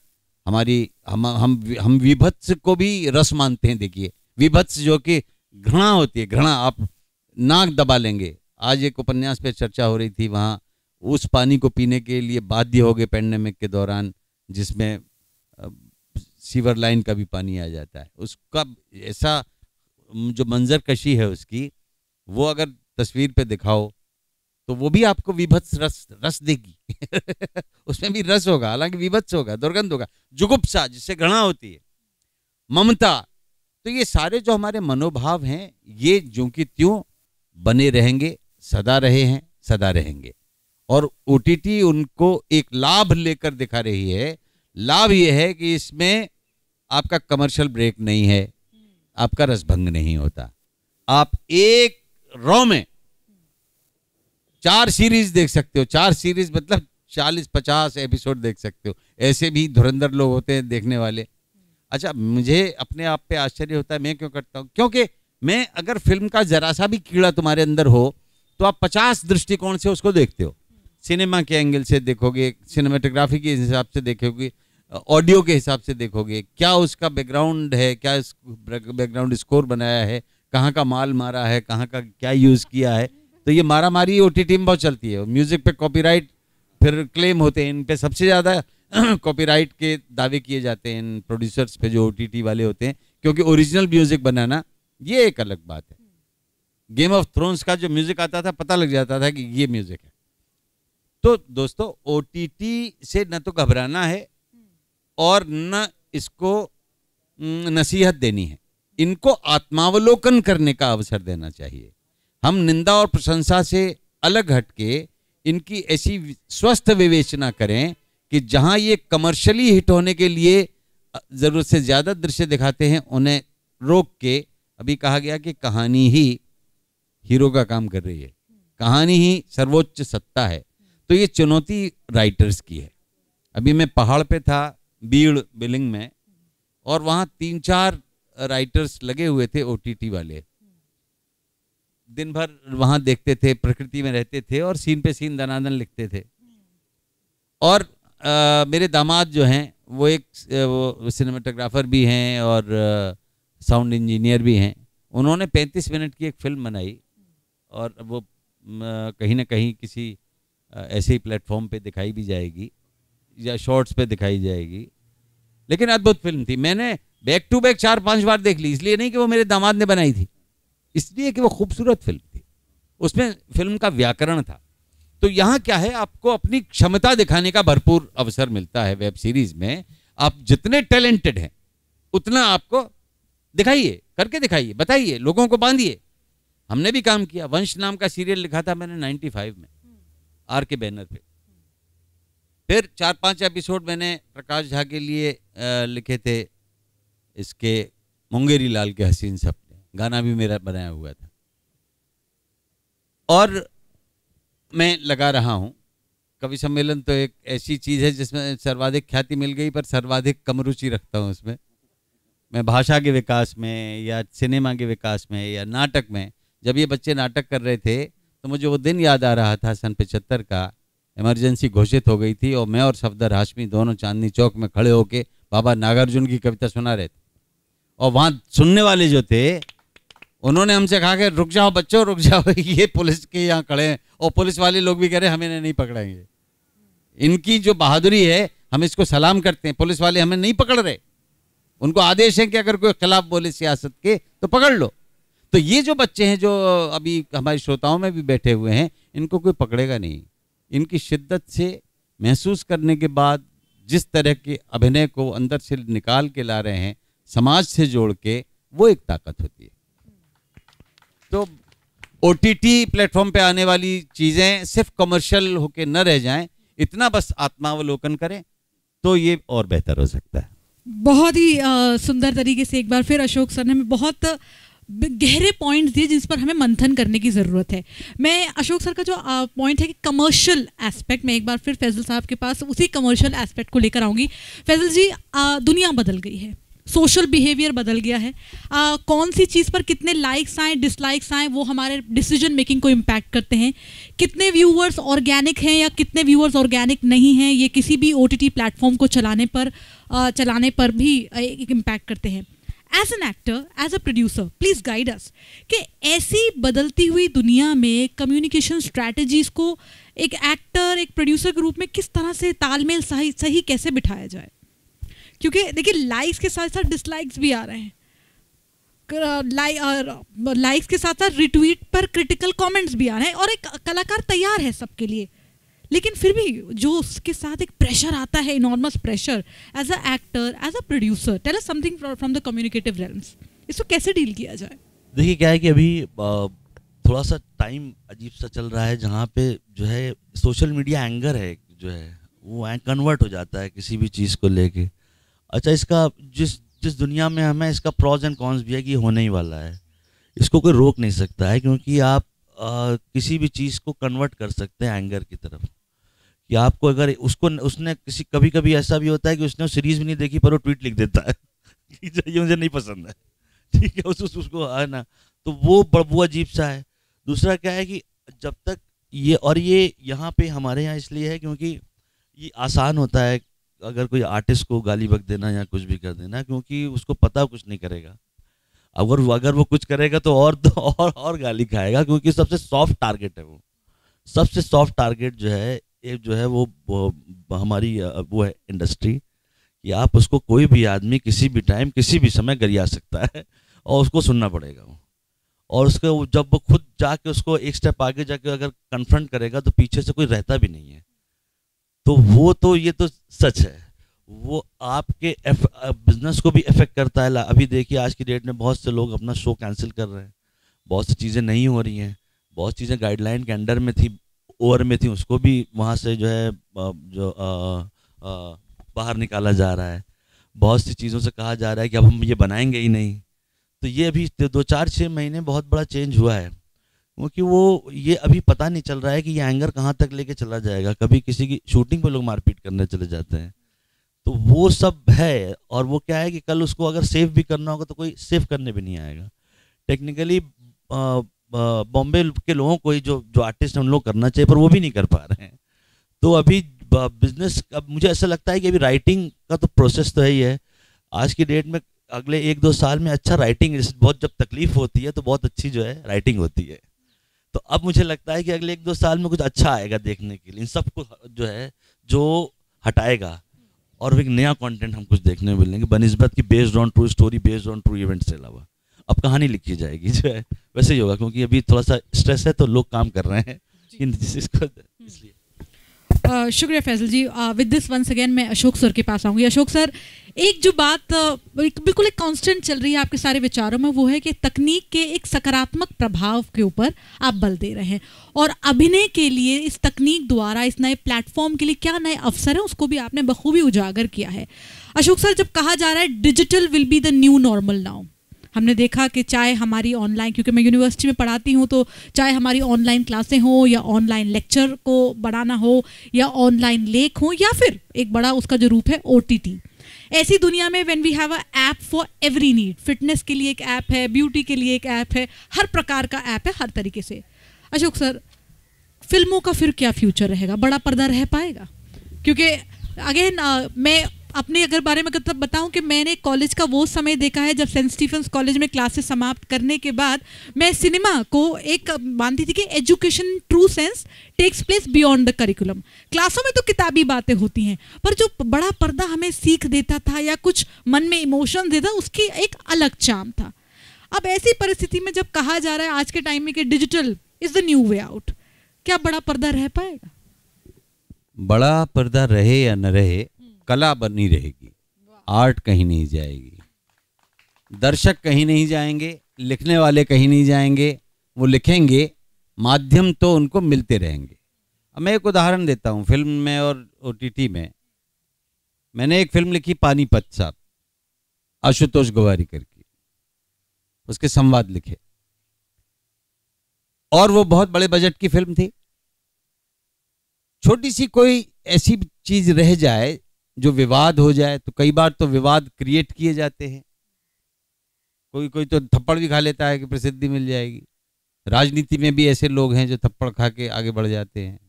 हमारी हम हम हम विभत्स को भी रस मानते हैं देखिए विभत्स जो कि घृणा होती है घृणा आप नाक दबा लेंगे आज एक उपन्यास पे चर्चा हो रही थी वहाँ उस पानी को पीने के लिए बाध्य हो गए पैंडेमिक के दौरान जिसमें सीवर लाइन का भी पानी आ जाता है उसका ऐसा जो मंजर कशी है उसकी वो अगर तस्वीर पे दिखाओ तो वो भी आपको विभत्स रस रस देगी उसमें भी रस होगा हालांकि विभत्स होगा दुर्गंध होगा जुगुप्सा जिससे घृणा होती है ममता तो ये सारे जो हमारे मनोभाव हैं ये जो कि त्यों बने रहेंगे सदा रहे हैं सदा रहेंगे और ओ उनको एक लाभ लेकर दिखा रही है लाभ ये है कि इसमें आपका कमर्शियल ब्रेक नहीं है आपका रसभंग नहीं होता आप एक रॉ में चार सीरीज देख सकते हो चार सीरीज मतलब चालीस पचास एपिसोड देख सकते हो ऐसे भी धुरंधर लोग होते हैं देखने वाले अच्छा मुझे अपने आप पे आश्चर्य होता है मैं क्यों करता हूँ क्योंकि मैं अगर फिल्म का जरा सा भी कीड़ा तुम्हारे अंदर हो तो आप पचास दृष्टिकोण से उसको देखते हो सिनेमा के एंगल से देखोगे सिनेमाटोग्राफी के हिसाब से देखोगे ऑडियो के हिसाब से देखोगे क्या उसका बैकग्राउंड है क्या बैकग्राउंड स्कोर बनाया है कहाँ का माल मारा है कहाँ का क्या यूज़ किया है तो ये मारा मारी ओ टी में बहुत चलती है म्यूज़िक पे कॉपीराइट फिर क्लेम होते हैं इन पे सबसे ज़्यादा कॉपीराइट के दावे किए जाते हैं इन प्रोड्यूसर्स पे जो ओ वाले होते हैं क्योंकि ओरिजिनल म्यूज़िक बनाना ये एक अलग बात है गेम ऑफ थ्रोन्स का जो म्यूज़िक आता था पता लग जाता था कि ये म्यूज़िक है तो दोस्तों ओ से न तो घबराना है और न इसको नसीहत देनी है इनको आत्मावलोकन करने का अवसर देना चाहिए हम निंदा और प्रशंसा से अलग हटके इनकी ऐसी स्वस्थ विवेचना करें कि जहां ये कमर्शियली हिट होने के लिए ज़रूरत से ज़्यादा दृश्य दिखाते हैं उन्हें रोक के अभी कहा गया कि कहानी ही हीरो का काम कर रही है कहानी ही सर्वोच्च सत्ता है तो ये चुनौती राइटर्स की है अभी मैं पहाड़ पे था बीड़ बिलिंग में और वहां तीन चार राइटर्स लगे हुए थे ओ वाले दिन भर वहां देखते थे प्रकृति में रहते थे और सीन पे सीन दनादन लिखते थे और आ, मेरे दामाद जो हैं वो एक वो सिनेमाटोग्राफर भी हैं और साउंड इंजीनियर भी हैं उन्होंने 35 मिनट की एक फिल्म बनाई और वो कहीं ना कहीं किसी आ, ऐसे ही प्लेटफॉर्म पे दिखाई भी जाएगी या शॉर्ट्स पे दिखाई जाएगी लेकिन अद्भुत फिल्म थी मैंने बैक टू बैक चार पांच बार देख ली इसलिए नहीं कि वो मेरे दामाद ने बनाई थी इसलिए कि वो खूबसूरत फिल्म थी उसमें फिल्म का व्याकरण था तो यहाँ क्या है आपको अपनी क्षमता दिखाने का भरपूर अवसर मिलता है वेब सीरीज में आप जितने टैलेंटेड हैं उतना आपको दिखाइए करके दिखाइए बताइए लोगों को बांधिए हमने भी काम किया वंश नाम का सीरियल लिखा था मैंने 95 में आर के बैनर पे फिर चार पांच एपिसोड मैंने प्रकाश झा के लिए लिखे थे इसके मुंगेरी लाल के हसीन सपने गाना भी मेरा बनाया हुआ था और मैं लगा रहा हूँ कवि सम्मेलन तो एक ऐसी चीज़ है जिसमें सर्वाधिक ख्याति मिल गई पर सर्वाधिक कम रुचि रखता हूँ उसमें मैं भाषा के विकास में या सिनेमा के विकास में या नाटक में जब ये बच्चे नाटक कर रहे थे तो मुझे वो दिन याद आ रहा था सन पचहत्तर का इमरजेंसी घोषित हो गई थी और मैं और सफदर हाशमी दोनों चांदनी चौक में खड़े होकर बाबा नागार्जुन की कविता सुना रहे थे और वहाँ सुनने वाले जो थे उन्होंने हमसे कहा कि रुक जाओ बच्चों रुक जाओ ये पुलिस के यहाँ खड़े हैं और पुलिस वाले लोग भी कह रहे हैं हमें नहीं पकड़ेंगे इनकी जो बहादुरी है हम इसको सलाम करते हैं पुलिस वाले हमें नहीं पकड़ रहे उनको आदेश है कि अगर कोई खिलाफ बोले सियासत के तो पकड़ लो तो ये जो बच्चे हैं जो अभी हमारे श्रोताओं में भी बैठे हुए हैं इनको कोई पकड़ेगा नहीं इनकी शिद्दत से महसूस करने के बाद जिस तरह के अभिनय को अंदर से निकाल के ला रहे हैं समाज से जोड़ के वो एक ताकत होती है तो ओ प्लेटफॉर्म पर आने वाली चीज़ें सिर्फ कमर्शियल होके न रह जाएं इतना बस आत्मावलोकन करें तो ये और बेहतर हो सकता है बहुत ही सुंदर तरीके से एक बार फिर अशोक सर ने बहुत गहरे पॉइंट्स दिए जिस पर हमें मंथन करने की ज़रूरत है मैं अशोक सर का जो पॉइंट है कि कमर्शियल एस्पेक्ट में एक बार फिर फैजल साहब के पास उसी कमर्शियल एस्पेक्ट को लेकर आऊँगी फैजल जी आ, दुनिया बदल गई है सोशल बिहेवियर बदल गया है आ, कौन सी चीज़ पर कितने लाइक्स आएँ डिसलाइक्स आएँ वो हमारे डिसीजन मेकिंग को इम्पैक्ट करते हैं कितने व्यूअर्स ऑर्गेनिक हैं या कितने व्यूअर्स ऑर्गेनिक नहीं हैं ये किसी भी ओ टी प्लेटफॉर्म को चलाने पर आ, चलाने पर भी एक इम्पैक्ट करते हैं as an actor as a producer please guide us कि ऐसी बदलती हुई दुनिया में कम्युनिकेशन स्ट्रैटेजीज को एक एक्टर एक प्रोड्यूसर के रूप में किस तरह से तालमेल सही सही कैसे बिठाया जाए क्योंकि देखिए लाइक्स के साथ साथ डिसलाइक्स भी आ रहे हैं लाइक्स के साथ साथ रिट्वीट पर क्रिटिकल कमेंट्स भी आ रहे हैं और एक कलाकार तैयार है सबके लिए लेकिन फिर भी जो उसके साथ एक प्रेशर आता है enormous pressure as a actor as a producer tell us something from the communicative rails इसको कैसे डील किया जाए देखिए क्या है कि अभी थोड़ा सा टाइम अजीब सा चल रहा है जहाँ पे जो है सोशल मीडिया एंगर है जो है वो कन्वर्ट हो जाता है किसी भी चीज़ को लेके अच्छा इसका जिस जिस दुनिया में हमें इसका प्रॉज एंड कॉन्स भी है कि होने ही वाला है इसको कोई रोक नहीं सकता है क्योंकि आप आ, किसी भी चीज़ को कन्वर्ट कर सकते हैं एंगर की तरफ कि आपको अगर उसको उसने किसी कभी कभी ऐसा भी होता है कि उसने सीरीज़ भी नहीं देखी पर वो ट्वीट लिख देता है ये मुझे नहीं पसंद है ठीक है उस, उस उसको है ना तो वो वो अजीब सा है दूसरा क्या है कि जब तक ये और ये यहाँ पे हमारे यहाँ इसलिए है क्योंकि ये आसान होता है अगर कोई आर्टिस्ट को गाली बक देना या कुछ भी कर देना क्योंकि उसको पता कुछ नहीं करेगा अगर अगर वो कुछ करेगा तो और तो और और गाली खाएगा क्योंकि सबसे सॉफ्ट टारगेट है वो सबसे सॉफ्ट टारगेट जो है एक जो है वो, वो हमारी वो है इंडस्ट्री कि आप उसको कोई भी आदमी किसी भी टाइम किसी भी समय गरिया सकता है और उसको सुनना पड़ेगा वो और उसके जब वो खुद जाके उसको एक स्टेप आगे जाके अगर कन्फ्रंट करेगा तो पीछे से कोई रहता भी नहीं है तो वो तो ये तो सच है वो आपके बिजनेस को भी इफेक्ट करता है अभी देखिए आज की डेट में बहुत से लोग अपना शो कैंसिल कर रहे हैं बहुत सी चीज़ें नहीं हो रही हैं बहुत चीज़ें गाइडलाइन के अंडर में थी ओवर में थी उसको भी वहाँ से जो है जो आ, आ, बाहर निकाला जा रहा है बहुत सी चीज़ों से कहा जा रहा है कि अब हम ये बनाएंगे ही नहीं तो ये अभी दो चार छः महीने बहुत बड़ा चेंज हुआ है क्योंकि वो ये अभी पता नहीं चल रहा है कि ये एंगर कहाँ तक लेके चला जाएगा कभी किसी की शूटिंग पे लोग मारपीट करने चले जाते हैं तो वो सब है और वो क्या है कि कल उसको अगर सेफ भी करना होगा तो कोई सेफ करने भी नहीं आएगा टेक्निकली बॉम्बे के लोगों को ही जो जो आर्टिस्ट हम लोग करना चाहिए पर वो भी नहीं कर पा रहे हैं तो अभी बिजनेस अब मुझे ऐसा लगता है कि अभी राइटिंग का तो प्रोसेस तो है ही है आज की डेट में अगले एक दो साल में अच्छा राइटिंग बहुत जब तकलीफ होती है तो बहुत अच्छी जो है राइटिंग होती है तो अब मुझे लगता है कि अगले एक दो साल में कुछ अच्छा आएगा देखने के लिए इन सबको जो है जो हटाएगा और एक नया कंटेंट हम कुछ देखने में मिलेंगे बनस्बत की based on true story based on true events के अलावा अब कहानी लिखी जाएगी जो है वैसे ही होगा क्योंकि अभी थोड़ा सा स्ट्रेस है तो लोग काम कर रहे हैं इसको इसलिए Uh, शुक्रिया Faisal ji with this once again मैं अशोक सर के पास आऊँगी अशोक सर एक जो बात uh, बिल्कुल एक कांस्टेंट चल रही है आपके सारे विचारों में वो है कि तकनीक के एक सकारात्मक प्रभाव के ऊपर आप बल दे रहे हैं और अभिनय के लिए इस तकनीक द्वारा इस नए प्लेटफॉर्म के लिए क्या नए अवसर हैं उसको भी आपने बखूबी उजागर किया है अशोक सर जब कहा जा रहा है digital will be the new normal now हमने देखा कि चाहे हमारी ऑनलाइन क्योंकि मैं यूनिवर्सिटी में पढ़ाती हूँ तो चाहे हमारी ऑनलाइन क्लासें हों या ऑनलाइन लेक्चर को बढ़ाना हो या ऑनलाइन लेख हो या फिर एक बड़ा उसका जो रूप है ओ ऐसी दुनिया में when we have a app for every need fitness के लिए एक ऐप है ब्यूटी के लिए एक ऐप है हर प्रकार का ऐप है हर तरीके से अशोक सर फिल्मों का फिर क्या फ्यूचर रहेगा बड़ा पर्दा रह पाएगा क्योंकि अगेन uh, मैं अपने अगर बारे में मतलब बताऊं कि मैंने कॉलेज का वो समय देखा है जब सेंट स्टीफन कॉलेज में क्लासेस समाप्त करने के बाद मैं सिनेमा को एक मानती थी कि education true sense takes place beyond the curriculum क्लासों में तो किताबी बातें होती हैं पर जो बड़ा पर्दा हमें सीख देता था या कुछ मन में इमोशन देता उसकी एक अलग चाम था अब ऐसी परिस्थिति में जब कहा जा रहा है आज के टाइम में कि digital is the new way out क्या बड़ा पर्दा रह पाएगा बड़ा पर्दा रहे या न रहे कला बनी रहेगी आर्ट कहीं नहीं जाएगी दर्शक कहीं नहीं जाएंगे लिखने वाले कहीं नहीं जाएंगे वो लिखेंगे माध्यम तो उनको मिलते रहेंगे अब मैं एक उदाहरण देता हूँ फिल्म में और ओ में मैंने एक फिल्म लिखी पानीपत साहब आशुतोष गवारीकर की उसके संवाद लिखे और वो बहुत बड़े बजट की फिल्म थी छोटी सी कोई ऐसी चीज रह जाए जो विवाद हो जाए तो कई बार तो विवाद क्रिएट किए जाते हैं कोई कोई तो थप्पड़ भी खा लेता है कि प्रसिद्धि मिल जाएगी राजनीति में भी ऐसे लोग हैं जो थप्पड़ खा के आगे बढ़ जाते हैं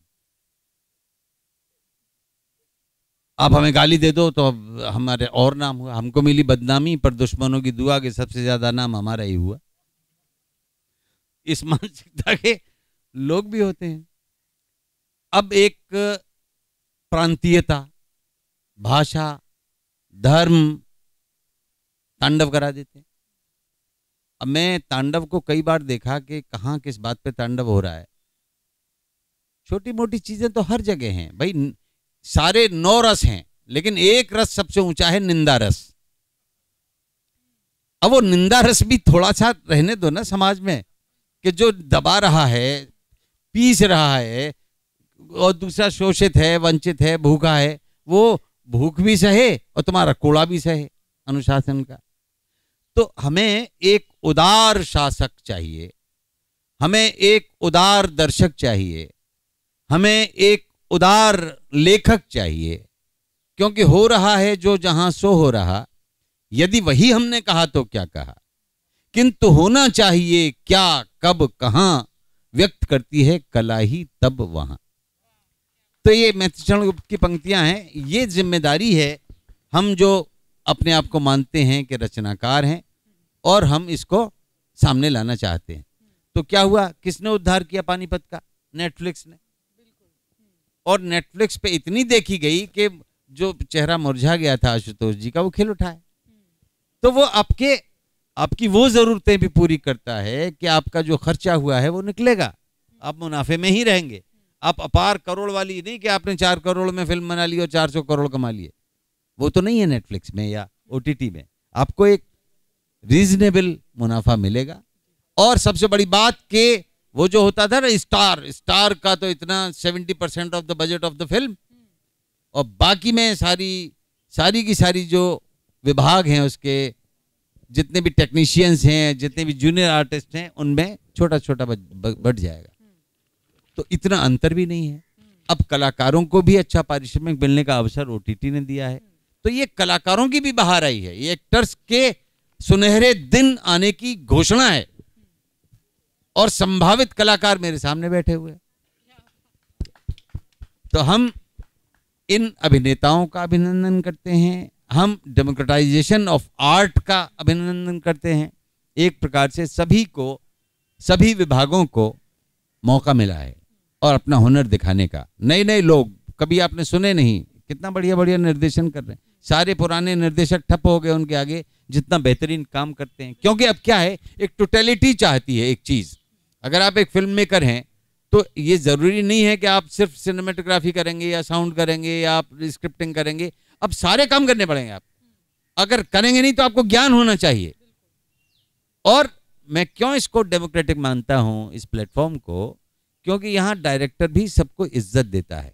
आप हमें गाली दे दो तो अब हमारे और नाम हुआ हमको मिली बदनामी पर दुश्मनों की दुआ के सबसे ज्यादा नाम हमारा ही हुआ इस मानसिकता के लोग भी होते हैं अब एक प्रांतीयता भाषा धर्म तांडव करा देते हैं अब मैं तांडव को कई बार देखा कि कहाँ किस बात पे तांडव हो रहा है छोटी मोटी चीज़ें तो हर जगह हैं भाई सारे नौ रस हैं लेकिन एक रस सबसे ऊंचा है निंदा रस अब वो निंदा रस भी थोड़ा सा रहने दो ना समाज में कि जो दबा रहा है पीस रहा है और दूसरा शोषित है वंचित है भूखा है वो भूख भी सहे और तुम्हारा कोड़ा भी सहे अनुशासन का तो हमें एक उदार शासक चाहिए हमें एक उदार दर्शक चाहिए हमें एक उदार लेखक चाहिए क्योंकि हो रहा है जो जहां सो हो रहा यदि वही हमने कहा तो क्या कहा किंतु होना चाहिए क्या कब कहां व्यक्त करती है कला ही तब वहां तो ये गुप्त की पंक्तियां हैं ये जिम्मेदारी है हम जो अपने आप को मानते हैं कि रचनाकार हैं और हम इसको सामने लाना चाहते हैं तो क्या हुआ किसने उद्धार किया पानीपत का नेटफ्लिक्स ने और नेटफ्लिक्स पे इतनी देखी गई कि जो चेहरा मुरझा गया था आशुतोष जी का वो खिल उठाए तो वो आपके आपकी वो ज़रूरतें भी पूरी करता है कि आपका जो खर्चा हुआ है वो निकलेगा आप मुनाफे में ही रहेंगे आप अपार करोड़ वाली नहीं कि आपने चार करोड़ में फिल्म बना ली और चार सौ करोड़ कमा लिए वो तो नहीं है नेटफ्लिक्स में या ओ में आपको एक रीजनेबल मुनाफा मिलेगा और सबसे बड़ी बात के वो जो होता था ना स्टार स्टार का तो इतना seventy percent of the budget of the film और बाकी में सारी सारी की सारी जो विभाग हैं उसके जितने भी टेक्नीशियंस हैं जितने भी जूनियर आर्टिस्ट हैं उनमें छोटा छोटा बढ़ जाएगा तो इतना अंतर भी नहीं है अब कलाकारों को भी अच्छा पारिश्रमिक मिलने का अवसर ओ ने दिया है तो ये कलाकारों की भी बाहर आई है ये एक्टर्स के सुनहरे दिन आने की घोषणा है और संभावित कलाकार मेरे सामने बैठे हुए तो हम इन अभिनेताओं का अभिनंदन करते हैं हम डेमोक्रेटाइजेशन ऑफ आर्ट का अभिनंदन करते हैं एक प्रकार से सभी को सभी विभागों को मौका मिला है और अपना हुनर दिखाने का नए नए लोग कभी आपने सुने नहीं कितना बढ़िया बढ़िया निर्देशन कर रहे हैं सारे पुराने निर्देशक ठप हो गए उनके आगे जितना बेहतरीन काम करते हैं क्योंकि अब क्या है एक टोटेलिटी चाहती है एक चीज़ अगर आप एक फिल्म मेकर हैं तो ये ज़रूरी नहीं है कि आप सिर्फ सिनेमेटोग्राफी करेंगे या साउंड करेंगे या आप स्क्रिप्टिंग करेंगे अब सारे काम करने पड़ेंगे आप अगर करेंगे नहीं तो आपको ज्ञान होना चाहिए और मैं क्यों इसको डेमोक्रेटिक मानता हूं इस प्लेटफॉर्म को क्योंकि यहाँ डायरेक्टर भी सबको इज्जत देता है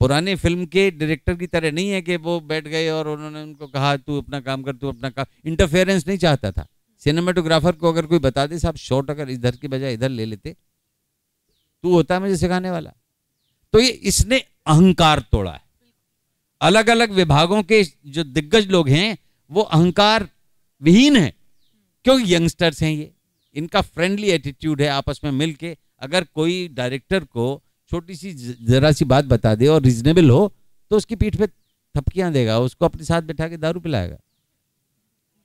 पुराने फिल्म के डायरेक्टर की तरह नहीं है कि वो बैठ गए और उन्होंने उनको कहा तू अपना काम कर तू अपना काम इंटरफेरेंस नहीं चाहता था सिनेमाटोग्राफर को अगर कोई बता दे साहब शॉट अगर इधर की बजाय इधर ले लेते तू होता है मुझे सिखाने वाला तो ये इसने अहंकार तोड़ा है अलग अलग विभागों के जो दिग्गज लोग हैं वो अहंकार विहीन है क्योंकि यंगस्टर्स हैं ये इनका फ्रेंडली एटीट्यूड है आपस में मिल के अगर कोई डायरेक्टर को छोटी सी जरा सी बात बता दे और रीजनेबल हो तो उसकी पीठ पे थपकियां देगा उसको अपने साथ बैठा के दारू पिलाएगा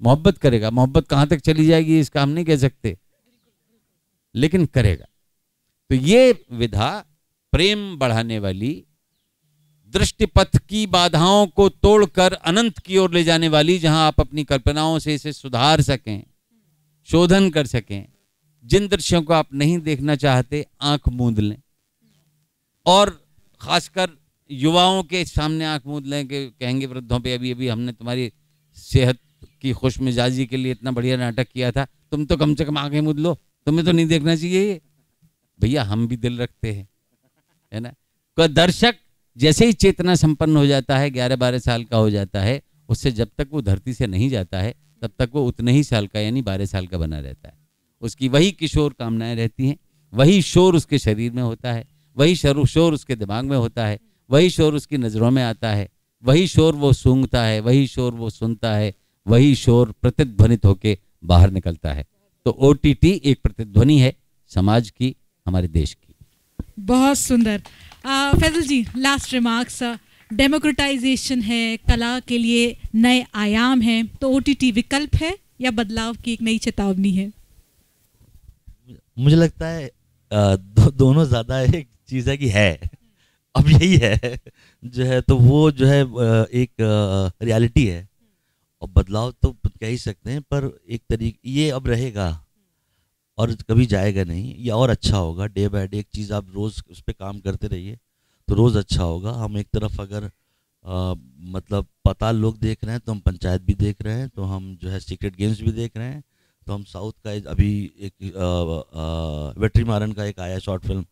मोहब्बत करेगा मोहब्बत कहां तक चली जाएगी इसका हम नहीं कह सकते लेकिन करेगा तो ये विधा प्रेम बढ़ाने वाली दृष्टिपथ की बाधाओं को तोड़कर अनंत की ओर ले जाने वाली जहां आप अपनी कल्पनाओं से इसे सुधार सकें शोधन कर सकें जिन दृश्यों को आप नहीं देखना चाहते आंख मूंद लें और खासकर युवाओं के सामने आंख मूंद लें कि कहेंगे वृद्धों पे अभी अभी हमने तुम्हारी सेहत की खुश मिजाजी के लिए इतना बढ़िया नाटक किया था तुम तो कम से कम आंखें मूंद लो तुम्हें तो नहीं देखना चाहिए ये भैया हम भी दिल रखते हैं है ना का दर्शक जैसे ही चेतना संपन्न हो जाता है ग्यारह बारह साल का हो जाता है उससे जब तक वो धरती से नहीं जाता है तब तक वो उतने ही साल का यानी बारह साल का बना रहता है उसकी वही किशोर कामनाएं रहती हैं वही शोर उसके शरीर में होता है वही शोर उसके दिमाग में होता है वही शोर उसकी नज़रों में आता है वही शोर वो सूंघता है वही शोर वो सुनता है वही शोर प्रतिध्वनित होकर बाहर निकलता है तो ओ एक प्रतिध्वनि है समाज की हमारे देश की बहुत सुंदर Faisal ji last remarks democratisation है कला के लिए नए आयाम हैं तो ओ विकल्प है या बदलाव की एक नई चेतावनी है मुझे लगता है दो, दोनों ज़्यादा एक चीज़ है कि है अब यही है जो है तो वो जो है एक रियलिटी है और बदलाव तो कह ही सकते हैं पर एक तरीक ये अब रहेगा और कभी जाएगा नहीं ये और अच्छा होगा डे बाय डे एक चीज़ आप रोज़ उस पर काम करते रहिए तो रोज़ अच्छा होगा हम एक तरफ अगर आ, मतलब पता लोग देख रहे हैं तो हम पंचायत भी देख रहे हैं तो हम जो है सीक्रेट गेम्स भी देख रहे हैं तो हम साउथ का अभी एक वेटरी मारन का एक आया शॉर्ट फिल्म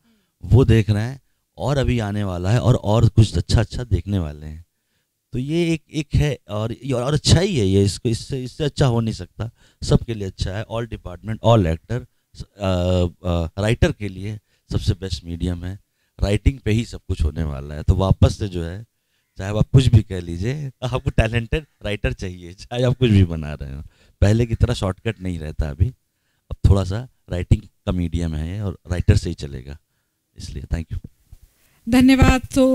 वो देख रहे हैं और अभी आने वाला है और और कुछ अच्छा अच्छा देखने वाले हैं तो ये एक एक है और और अच्छा ही है ये इसको इससे इससे अच्छा हो नहीं सकता सबके लिए अच्छा है all department all actor writer के लिए सबसे बेस्ट मीडियम है राइटिंग पे ही सब कुछ होने वाला है तो वापस से जो है चाहे आप कुछ भी कह लीजिए आपको टैलेंटेड राइटर चाहिए चाहे आप कुछ भी बना रहे हो पहले की तरह शॉर्टकट नहीं रहता अभी अब थोड़ा सा राइटिंग का मीडियम है और राइटर से ही चलेगा इसलिए थैंक यू धन्यवाद तो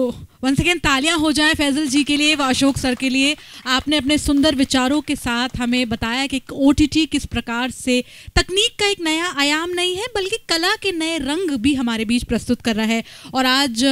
वंस अगेन तालियां हो जाए फैजल जी के लिए व अशोक सर के लिए आपने अपने सुंदर विचारों के साथ हमें बताया कि ओ किस प्रकार से तकनीक का एक नया आयाम नहीं है बल्कि कला के नए रंग भी हमारे बीच प्रस्तुत कर रहा है और आज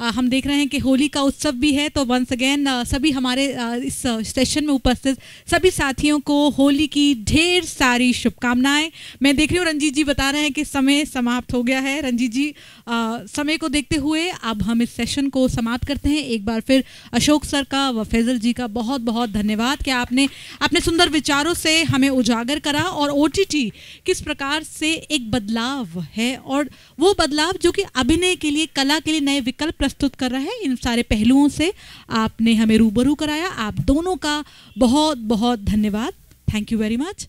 हम देख रहे हैं कि होली का उत्सव भी है तो वंस अगेन सभी हमारे इस सेशन में उपस्थित सभी साथियों को होली की ढेर सारी शुभकामनाएं मैं देख रही हूँ रंजीत जी बता रहे हैं कि समय समाप्त हो गया है रंजीत जी समय को देखते हुए अब हम इस सेशन को समाप्त करते हैं एक बार फिर अशोक सर का व फैजल जी का बहुत बहुत धन्यवाद कि आपने अपने सुंदर विचारों से हमें उजागर करा और ओ किस प्रकार से एक बदलाव है और वो बदलाव जो कि अभिनय के लिए कला के लिए नए विकल्प प्रस्तुत कर रहा है इन सारे पहलुओं से आपने हमें रूबरू कराया आप दोनों का बहुत बहुत धन्यवाद थैंक यू वेरी मच